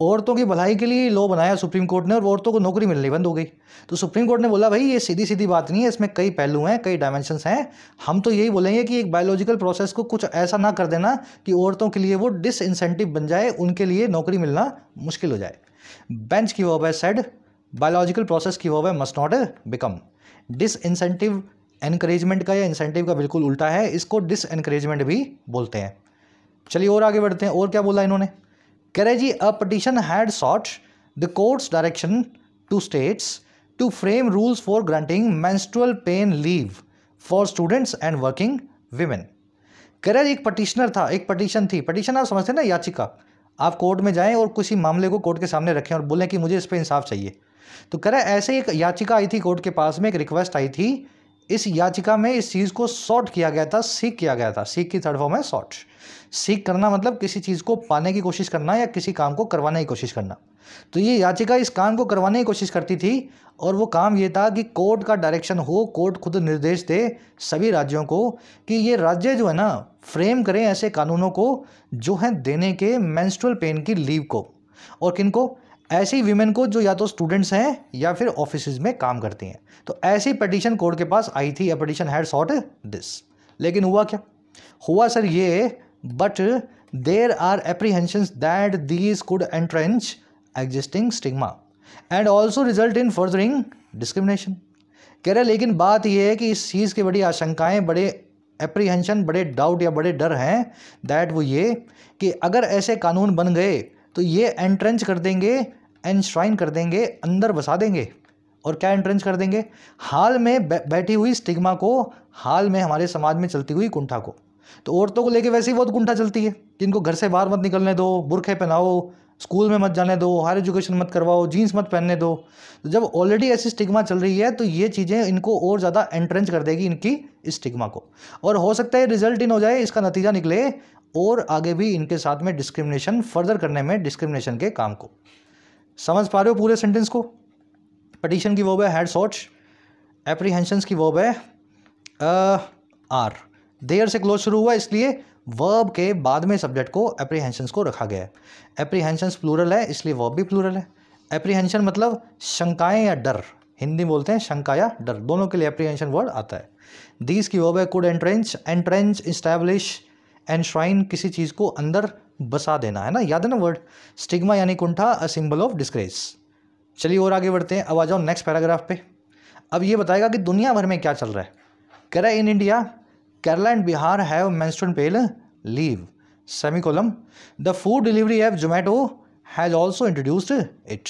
औरतों की भलाई के लिए लॉ बनाया सुप्रीम कोर्ट ने और औरतों को नौकरी मिलनी बंद हो गई तो सुप्रीम कोर्ट ने बोला भाई ये सीधी सीधी बात नहीं है इसमें कई पहलू हैं कई डायमेंशंस हैं हम तो यही बोलेंगे कि एक बायोलॉजिकल प्रोसेस को कुछ ऐसा ना कर देना कि औरतों के लिए वो डिसइंसेंटिव बन जाए उनके लिए नौकरी मिलना मुश्किल हो जाए बेंच की वो अब सेड बायोलॉजिकल प्रोसेस की हुआ must not become disincentive encouragement का या इंसेंटिव का बिल्कुल उल्टा है इसको डिस एनकरेजमेंट भी बोलते हैं चलिए और आगे बढ़ते हैं और क्या बोला इन्होंने जी a petition had sought the court's direction to states to frame rules for granting menstrual pain leave for students and working women जी एक पटिशनर था एक पटिशन थी पटिशन आप समझते हैं ना याचिका आप कोर्ट में जाएं और किसी मामले को कोर्ट के सामने रखें और बोलें कि मुझे इस पर इंसाफ चाहिए तो कह रहा है ऐसे एक याचिका आई थी कोर्ट के पास में एक रिक्वेस्ट आई थी इस याचिका में इस चीज़ को सॉर्ट किया गया था सीख किया गया था सीख की थर्ड फॉर्म है सॉर्ट सीख करना मतलब किसी चीज़ को पाने की कोशिश करना या किसी काम को करवाने की कोशिश करना तो ये याचिका इस काम को करवाने की कोशिश करती थी और वो काम ये था कि कोर्ट का डायरेक्शन हो कोर्ट खुद निर्देश दे सभी राज्यों को कि ये राज्य जो है ना फ्रेम करें ऐसे कानूनों को जो हैं देने के मैंस्ट्रल पेन की लीव को और किनको ऐसी वीमेन को जो या तो स्टूडेंट्स हैं या फिर ऑफिस में काम करती हैं तो ऐसी पटिशन कोर्ट के पास आई थी या पटिशन हैड सॉट दिस लेकिन हुआ क्या हुआ सर ये but there are apprehension that these could entrench existing stigma and also result in furthering discrimination कह रहे लेकिन बात यह है कि इस चीज़ की बड़ी आशंकाएं बड़े एप्रीहेंशन बड़े डाउट या बड़े डर हैं दैट वो ये कि अगर ऐसे कानून बन गए तो ये एंट्रेंच कर देंगे एनश्राइन कर देंगे अंदर बसा देंगे और क्या एंट्रेंस कर देंगे हाल में बैठी हुई स्टिग्मा को हाल में हमारे समाज में चलती हुई कुंठा को तो औरतों को लेके वैसे ही बहुत कुंठा चलती है कि इनको घर से बाहर मत निकलने दो बुरखे पहनाओ स्कूल में मत जाने दो हायर एजुकेशन मत करवाओ जीन्स मत पहनने दो तो जब ऑलरेडी ऐसी स्टिग्मा चल रही है तो ये चीज़ें इनको और ज़्यादा एंट्रेंस कर देगी इनकी इस स्टिग्मा को और हो सकता है रिजल्ट इन हो जाए इसका नतीजा निकले और आगे भी इनके साथ में डिस्क्रिमिनेशन फर्दर करने में डिस्क्रिमिनेशन के काम को समझ पा रहे हो पूरे सेंटेंस को पटिशन की वर्ब है हैड सॉट्स एप्रीहेंशंस की वर्ब है आर देयर से क्लोज शुरू हुआ इसलिए वर्ब के बाद में सब्जेक्ट को एप्रीहेंशंस को रखा गया है एप्रीहेंशंस प्लूरल है इसलिए वर्ब भी प्लूरल है एप्रीहेंशन मतलब शंकाएं या डर हिंदी बोलते हैं शंका या डर दोनों के लिए एप्रीहेंशन वर्ड आता है दीज की वर्ब है could entrench entrench establish enshrine किसी चीज़ को अंदर बसा देना है ना याद है ना वर्ड स्टिग्मा यानी कुंठा अ सिंबल ऑफ डिस्क्रेस चलिए और आगे बढ़ते हैं अब आ जाओ नेक्स्ट पैराग्राफ पे अब ये बताएगा कि दुनिया भर में क्या चल रहा है कह रहा है in India Kerala and Bihar have menstrual pain leave सेमी the food delivery app Zomato has also introduced it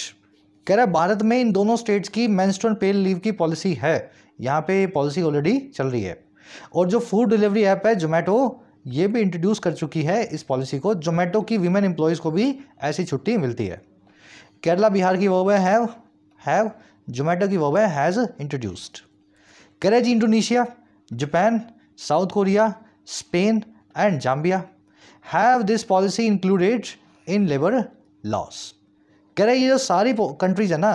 कह रहा है भारत में इन दोनों स्टेट्स की मैंस्टन पेल लीव की पॉलिसी है यहाँ पे पॉलिसी ऑलरेडी चल रही है और जो फूड डिलीवरी ऐप है जोमेटो ये भी इंट्रोड्यूस कर चुकी है इस पॉलिसी को जोमेटो की वीमेन एम्प्लॉयज़ को भी ऐसी छुट्टी मिलती है केरला बिहार की वोवे हैव हैव जोमेटो की वो हैज़ इंट्रोड्यूस्ड करेज Indonesia Japan South Korea Spain and Zambia have this policy included in labour laws कह रहे ये जो सारी कंट्रीज है ना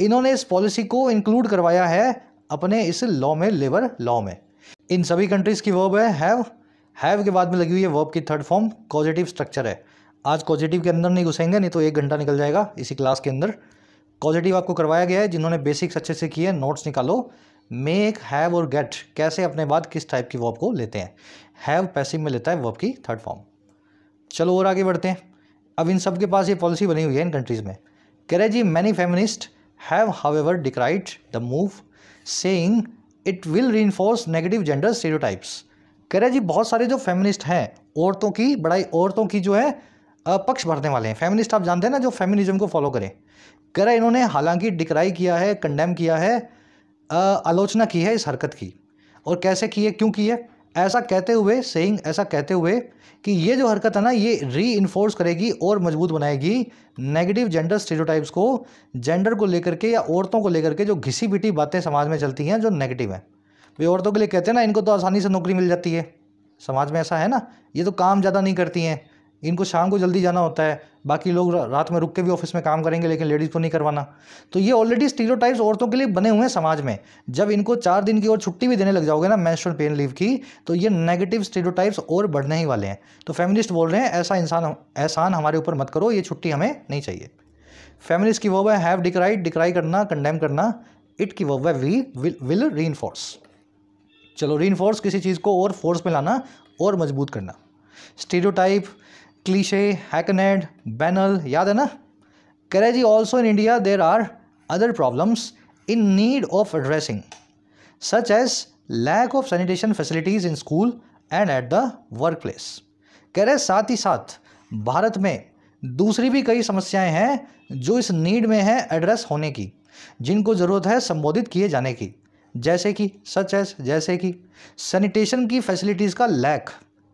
इन्होंने इस पॉलिसी को इंक्लूड करवाया है अपने इस लॉ में लेबर लॉ में इन सभी कंट्रीज़ की वर्ब है हैव हैव के बाद में लगी हुई है वर्ब की थर्ड फॉर्म पॉजिटिव स्ट्रक्चर है आज पॉजिटिव के अंदर नहीं घुसेंगे नहीं तो एक घंटा निकल जाएगा इसी क्लास के अंदर पॉजिटिव आपको करवाया गया है जिन्होंने बेसिक्स अच्छे से किए नोट्स निकालो मेक हैव और गेट कैसे अपने बाद किस टाइप की वर्ब को लेते हैं हैव पैसिव में लेता है वर्ब की थर्ड फॉर्म चलो और आगे बढ़ते हैं अब इन सब के पास ये पॉलिसी बनी हुई है इन कंट्रीज़ में कह रहे जी many feminist have however decried the move saying it will reinforce negative gender stereotypes कह रहे जी बहुत सारे जो फेमिनिस्ट हैं औरतों की बड़ाई औरतों की जो है पक्ष भरने वाले हैं फेमिनिस्ट आप जानते हैं ना जो फेमिनिज्म को फॉलो करें कह रहे इन्होंने हालांकि डिक्राई किया है कंडेम किया है आलोचना की है इस हरकत की और कैसे की है क्यों की है ऐसा कहते हुए सेइंग ऐसा कहते हुए कि ये जो हरकत है ना ये री करेगी और मजबूत बनाएगी नेगेटिव जेंडर स्टेरियोटाइप्स को जेंडर को लेकर के या औरतों को लेकर के जो घिसी पिटी बातें समाज में चलती हैं जो नेगेटिव हैं वे औरतों के लिए कहते हैं ना इनको तो आसानी से नौकरी मिल जाती है समाज में ऐसा है ना ये तो काम ज़्यादा नहीं करती हैं इनको शाम को जल्दी जाना होता है बाकी लोग रात में रुक के भी ऑफिस में काम करेंगे लेकिन लेडीज़ को नहीं करवाना तो ये ऑलरेडी स्टीरियोटाइप्स औरतों के लिए बने हुए हैं समाज में जब इनको चार दिन की और छुट्टी भी देने लग जाओगे ना मैंस्ट्रल पेन लीव की तो ये नेगेटिव स्टीरियोटाइप्स और बढ़ने ही वाले हैं तो फेमिलिस्ट बोल रहे हैं ऐसा इंसान एहसान हमारे ऊपर मत करो ये छुट्टी हमें नहीं चाहिए फैमिलिस्ट की वो हैव डिक्राइड डिक्राई करना कंडेम करना इट की वो वी विल री इन्फोर्स चलो री किसी चीज़ को और फोर्स में लाना और मजबूत करना स्टीरियोटाइप क्लीशे हैकनेड बैनल याद है ना जी also in India there are problems in need of addressing such as lack of sanitation facilities in school and at the workplace कह रहे साथ ही साथ भारत में दूसरी भी कई समस्याएं हैं जो इस नीड में हैं एड्रेस होने की जिनको ज़रूरत है संबोधित किए जाने की जैसे कि सच एस जैसे कि सैनिटेशन की फैसिलिटीज़ का लैक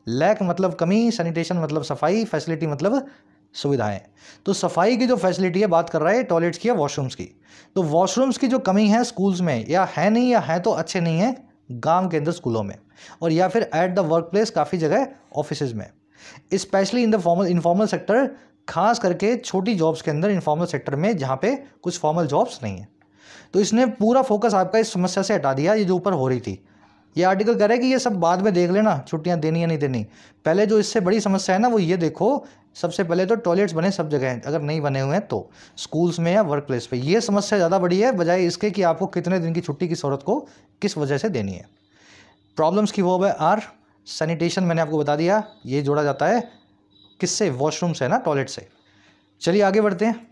लैक मतलब कमी सैनिटेशन मतलब सफाई फैसिलिटी मतलब सुविधाएं तो सफाई की जो फैसिलिटी है बात कर रहा है टॉयलेट्स की या वॉशरूम्स की तो वॉशरूम्स की जो कमी है स्कूल्स में या है नहीं या है तो अच्छे नहीं है गांव के अंदर स्कूलों में और या फिर एट द वर्क प्लेस काफ़ी जगह ऑफिस में specially in the formal informal sector खास करके छोटी जॉब्स के अंदर इनफॉर्मल सेक्टर में जहाँ पे कुछ फॉर्मल जॉब्स नहीं है तो इसने पूरा फोकस आपका इस समस्या से हटा दिया ये जो ऊपर हो रही थी ये आर्टिकल कह रहे कि ये सब बाद में देख लेना छुट्टियाँ देनी या नहीं देनी पहले जो इससे बड़ी समस्या है ना वो ये देखो सबसे पहले तो टॉयलेट्स बने सब जगह अगर नहीं बने हुए हैं तो स्कूल्स में या वर्क प्लेस पर यह समस्या ज़्यादा बड़ी है बजाय इसके कि आपको कितने दिन की छुट्टी की शहरत को किस वजह से देनी है प्रॉब्लम्स की वो है आर सैनिटेशन मैंने आपको बता दिया ये जोड़ा जाता है किससे वॉशरूम से ना टॉयलेट से चलिए आगे बढ़ते हैं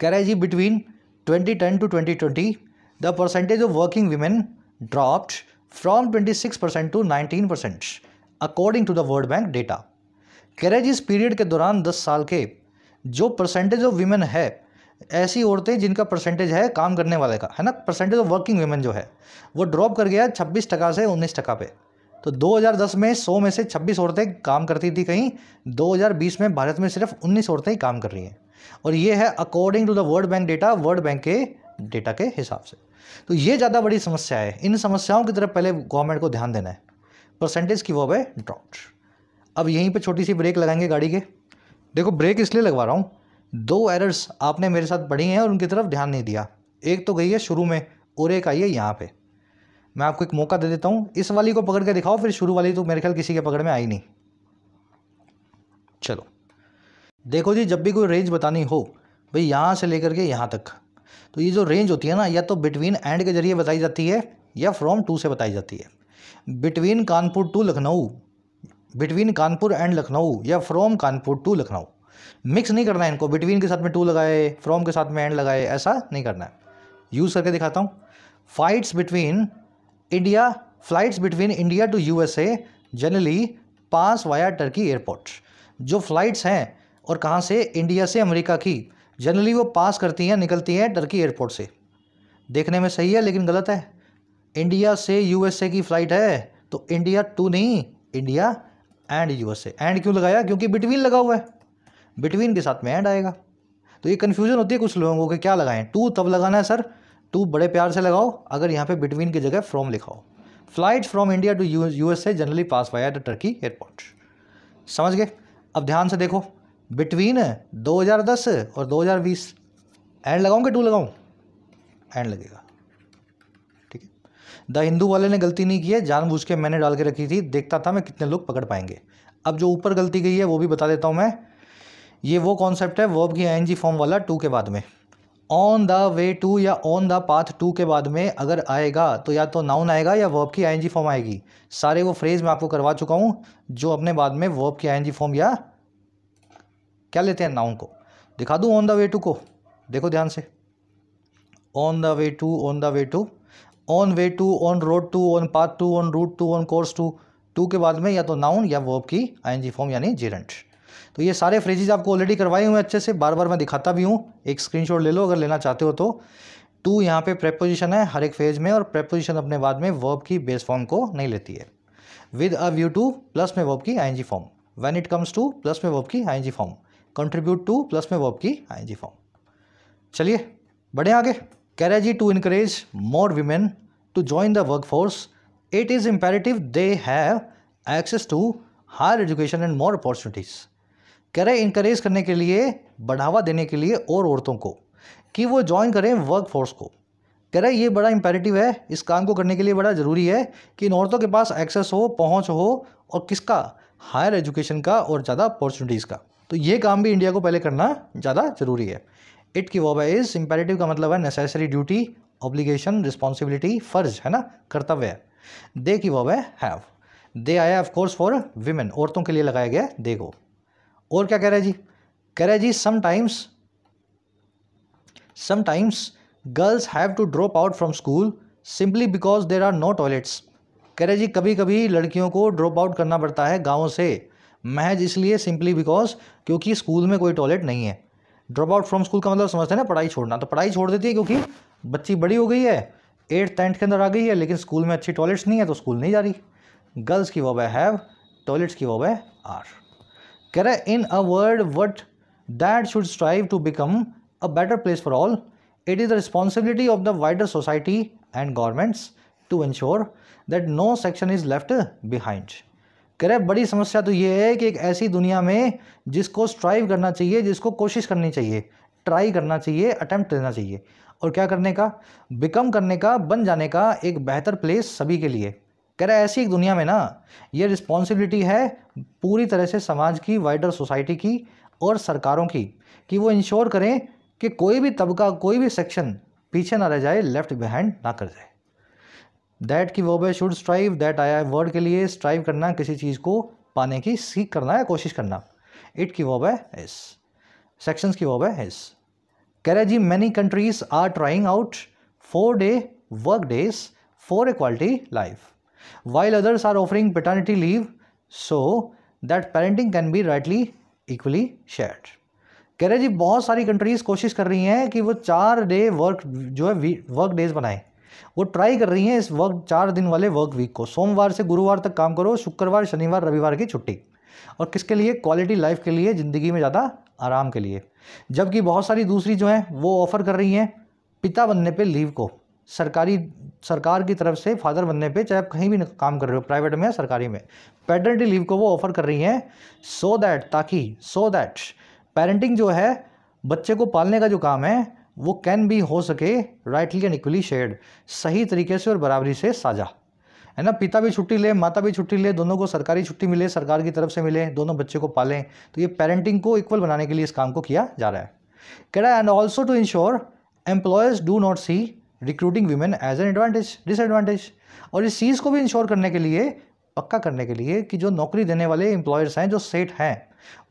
कह रहे जी between twenty twenty twenty two the percentage of working women dropped from twenty six percent to nineteen percent according to the World Bank data कह रहे इस पीरियड के दौरान दस साल के जो परसेंटेज ऑफ वीमेन है ऐसी औरतें जिनका परसेंटेज है काम करने वाले का है ना परसेंटेज ऑफ वर्किंग वीमेन जो है वो ड्रॉप कर गया छब्बीस टका से उन्नीस टका पे तो 2010 में 100 में से 26 औरतें काम करती थी कहीं 2020 में भारत में सिर्फ 19 औरतें ही काम कर रही हैं और ये है according to the World Bank data World Bank के डेटा के हिसाब से तो ये ज़्यादा बड़ी समस्या है इन समस्याओं की तरफ पहले गवर्नमेंट को ध्यान देना है परसेंटेज की वो है ड्रॉप अब यहीं पे छोटी सी ब्रेक लगाएंगे गाड़ी के देखो ब्रेक इसलिए लगवा रहा हूँ दो एरर्स आपने मेरे साथ पढ़ी हैं और उनकी तरफ ध्यान नहीं दिया एक तो गई है शुरू में और एक आई है यहाँ पे मैं आपको एक मौका दे देता हूँ इस वाली को पकड़ के दिखाओ फिर शुरू वाली तो मेरे ख्याल किसी के पकड़ में आई नहीं चलो देखो जी जब भी कोई रेंज बतानी हो भाई यहाँ से लेकर के यहाँ तक तो ये जो रेंज होती है ना या तो बिटवीन एंड के जरिए बताई जाती है या फ्रॉम टू से बताई जाती है between Kanpur to Lucknow between Kanpur and Lucknow या from Kanpur to Lucknow mix नहीं करना है इनको बिटवीन के साथ में टू लगाए फ्रॉम के साथ में एंड लगाए ऐसा नहीं करना है यूज़ करके दिखाता हूँ fights between India flights between India to U generally pass via Turkey airport जो फ्लाइट्स हैं और कहाँ से इंडिया से अमेरिका की जनरली वो पास करती हैं निकलती हैं टर्की एयरपोर्ट से देखने में सही है लेकिन गलत है इंडिया से यूएसए की फ़्लाइट है तो इंडिया टू नहीं इंडिया एंड यूएसए एंड क्यों लगाया क्योंकि बिटवीन लगा हुआ है बिटवीन के साथ में एंड आएगा तो ये कन्फ्यूजन होती है कुछ लोगों को कि क्या लगाएं टू तब लगाना है सर टू बड़े प्यार से लगाओ अगर यहाँ पे बिटवीन की जगह फ्रॉम लिखाओ flight from India to U S A generally pass via Turkey airport समझ गए अब ध्यान से देखो बिटवीन 2010 और 2020 एंड लगाऊं कि टू लगाऊं एंड लगेगा ठीक है द हिंदू वाले ने गलती नहीं की है जानबूझ के मैंने डाल के रखी थी देखता था मैं कितने लोग पकड़ पाएंगे अब जो ऊपर गलती गई है वो भी बता देता हूँ मैं ये वो कॉन्सेप्ट है वर्ब की आई फॉर्म वाला टू के बाद में ऑन द वे टू या ऑन द पाथ टू के बाद में अगर आएगा तो या तो नाउन आएगा या वर्ब की आई फॉर्म आएगी सारे वो फ्रेज मैं आपको करवा चुका हूँ जो अपने बाद में वर्ब की आई फॉर्म या क्या लेते हैं नाउन को दिखा दूँ ऑन द वे टू को देखो ध्यान से on the way to on the way to on way to on road to on path to on route to on course to to के बाद में या तो नाउन या वर्ब की आईएनजी फॉर्म यानी जेरेंट तो ये सारे फ्रेजेज आपको ऑलरेडी करवाए हुए अच्छे से बार बार मैं दिखाता भी हूँ एक स्क्रीनशॉट ले लो अगर लेना चाहते हो तो टू यहाँ पे प्रेपोजिशन है हर एक फेज में और प्रेपोजिशन अपने बाद में वर्ब की बेस फॉर्म को नहीं लेती है with a view to plus में वर्ब की ING form when it comes to plus में वर्ब की ING form contribute to plus में वर्ब की आईएनजी फॉर्म चलिए बढ़े आगे कह रहे जी to encourage more women to join the workforce it is imperative they have access to higher education and more opportunities कह रहे इंकरेज करने के लिए बढ़ावा देने के लिए और औरतों को कि वो ज्वाइन करें वर्क फोर्स को कह रहे ये बड़ा इम्पेरेटिव है इस काम को करने के लिए बड़ा ज़रूरी है कि इन औरतों के पास एक्सेस हो पहुंच हो और किसका हायर एजुकेशन का और ज़्यादा अपॉर्चुनिटीज़ का तो ये काम भी इंडिया को पहले करना ज़्यादा ज़रूरी है इट की वॉब इज़ इम्पेरेटिव का मतलब है नेसेसरी ड्यूटी ऑब्लिगेशन रिस्पॉन्सिबिलिटी फ़र्ज है ना कर्तव्य है दे की वॉब हैव दे आया ऑफ कोर्स फॉर वीमेन औरतों के लिए लगाया गया दे को और क्या कह रहे जी कह रहे जी sometimes sometimes girls have to drop out from school simply because there are no toilets कह रहे जी कभी कभी लड़कियों को ड्रॉप आउट करना पड़ता है गाँव से महज इसलिए सिंपली बिकॉज क्योंकि स्कूल में कोई टॉयलेट नहीं है ड्रॉप आउट फ्रॉम स्कूल का मतलब समझते हैं ना पढ़ाई छोड़ना तो पढ़ाई छोड़ देती है क्योंकि बच्ची बड़ी हो गई है एट्थ टेंथ के अंदर आ गई है लेकिन स्कूल में अच्छी टॉयलेट्स नहीं है तो स्कूल नहीं जा रही गर्ल्स की वॉब हैव टॉयलेट्स की वॉब आर कह रहे in a world what that should strive to become a better place for all it is the responsibility of the wider society and governments to ensure that no section is left behind कह रहे बड़ी समस्या तो ये है कि एक ऐसी दुनिया में जिसको स्ट्राइव करना चाहिए जिसको कोशिश करनी चाहिए ट्राई करना चाहिए अटैम्प्ट देना चाहिए और क्या करने का बिकम करने का बन जाने का एक बेहतर प्लेस सभी के लिए कह रहे ऐसी एक दुनिया में ना ये रिस्पॉन्सिबिलिटी है पूरी तरह से समाज की वाइडर सोसाइटी की और सरकारों की कि वो इंश्योर करें कि कोई भी तबका कोई भी सेक्शन पीछे ना रह जाए लेफ्ट बिहाइंड ना कर जाए दैट की वर्ब है शुड स्ट्राइव दैट आया है वर्ड के लिए स्ट्राइव करना किसी चीज़ को पाने की सीख करना या कोशिश करना इट की वर्ब है इस सेक्शंस की वर्ब है इस कह रहे जी many countries are trying out four day work days for equality life while others are offering paternity leave so that parenting can be rightly equally share कह रहे जी बहुत सारी कंट्रीज़ कोशिश कर रही हैं कि वो चार डे वर्क जो है वर्क डेज बनाएं वो ट्राई कर रही हैं इस वर्क चार दिन वाले वर्क वीक को सोमवार से गुरुवार तक काम करो शुक्रवार शनिवार रविवार की छुट्टी और किसके लिए क्वालिटी लाइफ के लिए ज़िंदगी में ज़्यादा आराम के लिए जबकि बहुत सारी दूसरी जो हैं वो ऑफ़र कर रही हैं पिता बनने पर लीव को सरकारी सरकार की तरफ से फादर बनने पे चाहे आप कहीं भी काम कर रहे हो प्राइवेट में या सरकारी में पैटर्निटी लीव को वो ऑफ़र कर रही हैं सो दैट ताकि सो दैट पेरेंटिंग जो है बच्चे को पालने का जो काम है वो कैन भी हो सके राइटली एंड इक्वली शेयर्ड सही तरीके से और बराबरी से साझा है ना पिता भी छुट्टी ले माता भी छुट्टी ले दोनों को सरकारी छुट्टी मिले सरकार की तरफ से मिले दोनों बच्चे को पालें तो ये पेरेंटिंग को इक्वल बनाने के लिए इस काम को किया जा रहा है कह रहा है and also to ensure employees do not see recruiting women as an advantage disadvantage और इस चीज़ को भी इंश्योर करने के लिए पक्का करने के लिए कि जो नौकरी देने वाले एम्प्लॉयर्स हैं जो सेट हैं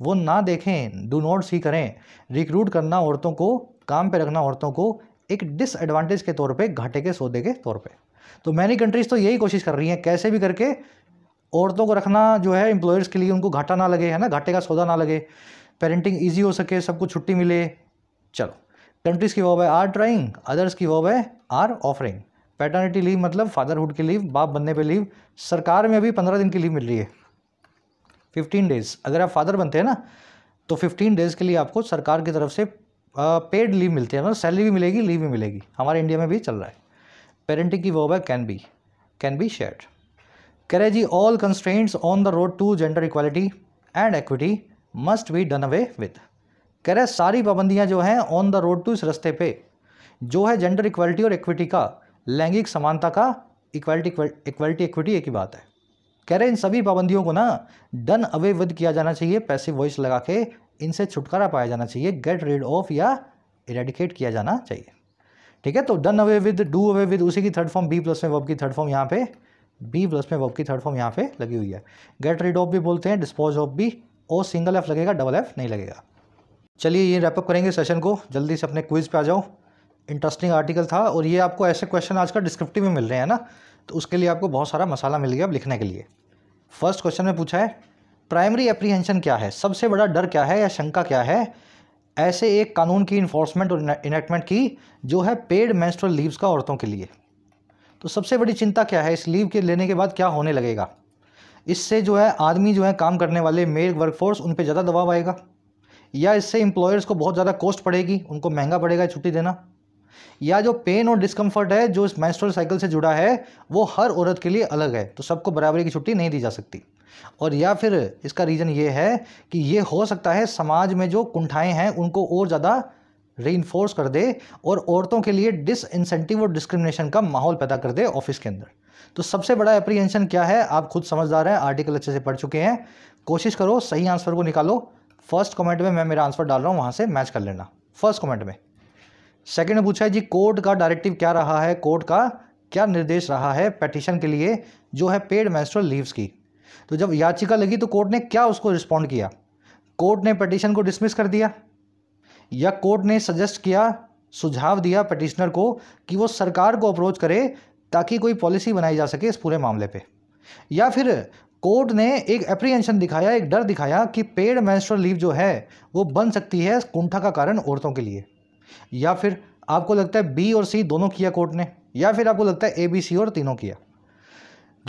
वो ना देखें डू नॉट सी करें रिक्रूट करना औरतों को काम पे रखना औरतों को एक डिसएडवांटेज के तौर पे घाटे के सौदे के तौर पे तो मैनी कंट्रीज़ तो यही कोशिश कर रही हैं कैसे भी करके औरतों को रखना जो है एम्प्लॉयर्स के लिए उनको घाटा ना लगे है ना घाटे का सौदा ना लगे पेरेंटिंग ईजी हो सके सबको छुट्टी मिले चलो कंट्रीज़ की वॉब है आर ट्राइंग अदर्स की वॉब है आर ऑफरिंग पैटर्निटी लीव मतलब फादरहुड की लीव बाप बनने पे लीव सरकार में अभी पंद्रह दिन की लीव मिल रही है फिफ्टीन डेज़ अगर आप फादर बनते हैं ना तो फिफ्टीन डेज़ के लिए आपको सरकार की तरफ से पेड लीव मिलती है मतलब सैलरी भी मिलेगी लीव भी मिलेगी हमारे इंडिया में भी चल रहा है पेरेंटिंग की वो है can be can be share कह रहे जी all constraints on the road to gender equality and equity must be done away with कह रहे सारी पाबंदियाँ जो हैं ऑन द रोड टू इस रस्ते पे जो है जेंडर इक्वालिटी और इक्विटी का लैंगिक समानता का इक्वालिटी इक्वालिटी इक्विटी एक ही बात है कह रहे इन सभी पाबंदियों को ना डन अवे विद किया जाना चाहिए पैसिव वॉइस लगा के इनसे छुटकारा पाया जाना चाहिए गेट रीड ऑफ या इरेडिकेट किया जाना चाहिए ठीक है तो done away with do away with उसी की थर्ड फॉर्म बी प्लस में वब की थर्ड फॉर्म यहाँ पे बी प्लस में वब की थर्ड फॉर्म यहाँ पे लगी हुई है गेट रीड ऑफ भी बोलते हैं डिस्पोज ऑफ भी ओ सिंगल एफ लगेगा डबल एफ नहीं लगेगा चलिए ये रैपअप करेंगे सेशन को जल्दी से अपने क्विज़ पे आ जाओ इंटरेस्टिंग आर्टिकल था और ये आपको ऐसे क्वेश्चन आजकल डिस्क्रिप्टिव में मिल रहे हैं ना तो उसके लिए आपको बहुत सारा मसाला मिल गया अब लिखने के लिए फर्स्ट क्वेश्चन में पूछा है प्राइमरी अप्रीहेंशन क्या है सबसे बड़ा डर क्या है या शंका क्या है ऐसे एक कानून की इन्फोर्समेंट और इनेक्टमेंट की जो है पेड मैंस्ट्रल लीव्स का औरतों के लिए तो सबसे बड़ी चिंता क्या है इस लीव के लेने के बाद क्या होने लगेगा इससे जो है आदमी जो है काम करने वाले मेल वर्कफोर्स उन पर ज़्यादा दबाव आएगा या इससे इम्प्लॉयर्स को बहुत ज़्यादा कॉस्ट पड़ेगी उनको महंगा पड़ेगा छुट्टी देना या जो पेन और डिस्कम्फर्ट है जो इस मैंस्ट्रल साइकिल से जुड़ा है वो हर औरत के लिए अलग है तो सबको बराबरी की छुट्टी नहीं दी जा सकती और या फिर इसका रीज़न ये है कि ये हो सकता है समाज में जो कुंठाएँ हैं उनको और ज़्यादा री कर दे और औरतों के लिए डिसइंसेंटिव और डिस्क्रिमिनेशन का माहौल पैदा कर दे ऑफिस के अंदर तो सबसे बड़ा एप्रीहेंशन क्या है आप खुद समझदार हैं आर्टिकल अच्छे से पढ़ चुके हैं कोशिश करो सही आंसर को निकालो फर्स्ट कमेंट में मैं मेरा आंसर डाल रहा हूँ वहाँ से मैच कर लेना फर्स्ट कमेंट में सेकेंड पूछा है जी कोर्ट का डायरेक्टिव क्या रहा है कोर्ट का क्या निर्देश रहा है पटिशन के लिए जो है पेड मैस्ट्रल लीव्स की तो जब याचिका लगी तो कोर्ट ने क्या उसको रिस्पॉन्ड किया कोर्ट ने पटिशन को डिसमिस कर दिया या कोर्ट ने सजेस्ट किया सुझाव दिया पटिशनर को कि वो सरकार को अप्रोच करे ताकि कोई पॉलिसी बनाई जा सके इस पूरे मामले पे या फिर कोर्ट ने एक एप्रीहेंशन दिखाया एक डर दिखाया कि पेड मैंस्ट्रल लीव जो है वो बन सकती है कुंठा का कारण औरतों के लिए या फिर आपको लगता है बी और सी दोनों किया कोर्ट ने या फिर आपको लगता है ए बी सी और तीनों किया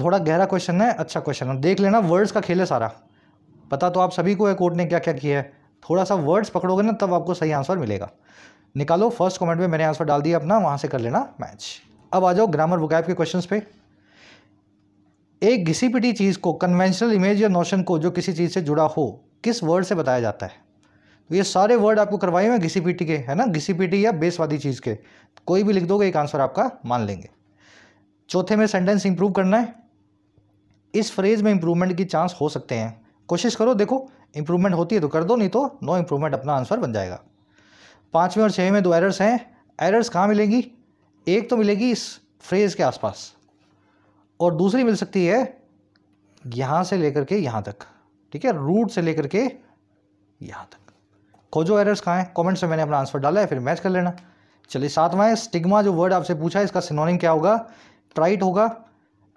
थोड़ा गहरा क्वेश्चन है अच्छा क्वेश्चन है देख लेना वर्ड्स का खेल है सारा पता तो आप सभी को है कोर्ट ने क्या क्या किया है थोड़ा सा वर्ड्स पकड़ोगे ना तब आपको सही आंसर मिलेगा निकालो फर्स्ट कमेंट में मैंने आंसर डाल दिया अपना वहाँ से कर लेना मैच अब आ जाओ ग्रामर वुकैब के क्वेश्चंस पे एक घिसी पिटी चीज़ को कन्वेंशनल इमेज या नोशन को जो किसी चीज़ से जुड़ा हो किस वर्ड से बताया जाता है तो ये सारे वर्ड आपको करवाए हुए घिसी पिटी के है ना घिसी पिटी या बेसवादी चीज़ के कोई भी लिख दोगे एक आंसर आपका मान लेंगे चौथे में सेंटेंस इंप्रूव करना है इस फ्रेज़ में इम्प्रूवमेंट की चांस हो सकते हैं कोशिश करो देखो इंप्रूवमेंट होती है तो कर दो नहीं तो नो इम्प्रूवमेंट अपना आंसर बन जाएगा पाँचवें और छः में दो एरर्स हैं एरर्स कहाँ मिलेंगी एक तो मिलेगी इस फ्रेज़ के आसपास और दूसरी मिल सकती है यहाँ से लेकर के यहाँ तक ठीक है रूट से लेकर के यहाँ तक खोजो एरर्स कहाँ हैं कॉमेंट्स में मैंने अपना आंसर डाला है फिर मैच कर लेना चलिए सातवां है स्टिग्मा जो वर्ड आपसे पूछा है इसका सिनोनिम क्या होगा ट्राइट होगा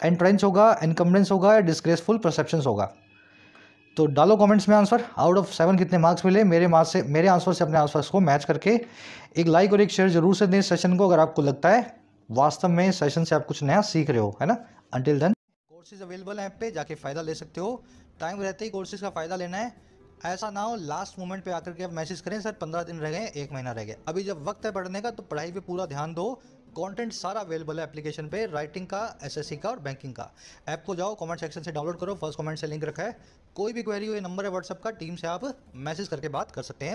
एंट्रेंस होगा इनकम्बेंस होगा या डिस्ग्रेसफुल परसेप्शन होगा तो डालो कमेंट्स में आंसर आउट ऑफ सेवन कितने मार्क्स मिले मेरे मार्क्स से मेरे आंसर से अपने आंसर्स को मैच करके एक लाइक और एक शेयर जरूर से दें सेशन को अगर आपको लगता है वास्तव में सेशन से आप कुछ नया सीख रहे हो है ना अंटिल देन कोर्सेज अवेलेबल हैं ऐप पे जाके फ़ायदा ले सकते हो टाइम रहते ही कोर्सेज का फ़ायदा लेना है ऐसा ना हो लास्ट मोमेंट पे आकर के आप मैसेज करें सर पंद्रह दिन रह गए एक महीना रह गए अभी जब वक्त है पढ़ने का तो पढ़ाई पे पूरा ध्यान दो कंटेंट सारा अवेलेबल है एप्लीकेशन पे राइटिंग का एसएससी का और बैंकिंग का ऐप को जाओ कमेंट सेक्शन से डाउनलोड करो फर्स्ट कमेंट से लिंक रखा है कोई भी क्वेरी हो ये नंबर है व्हाट्सअप का टीम से आप मैसेज करके बात कर सकते हैं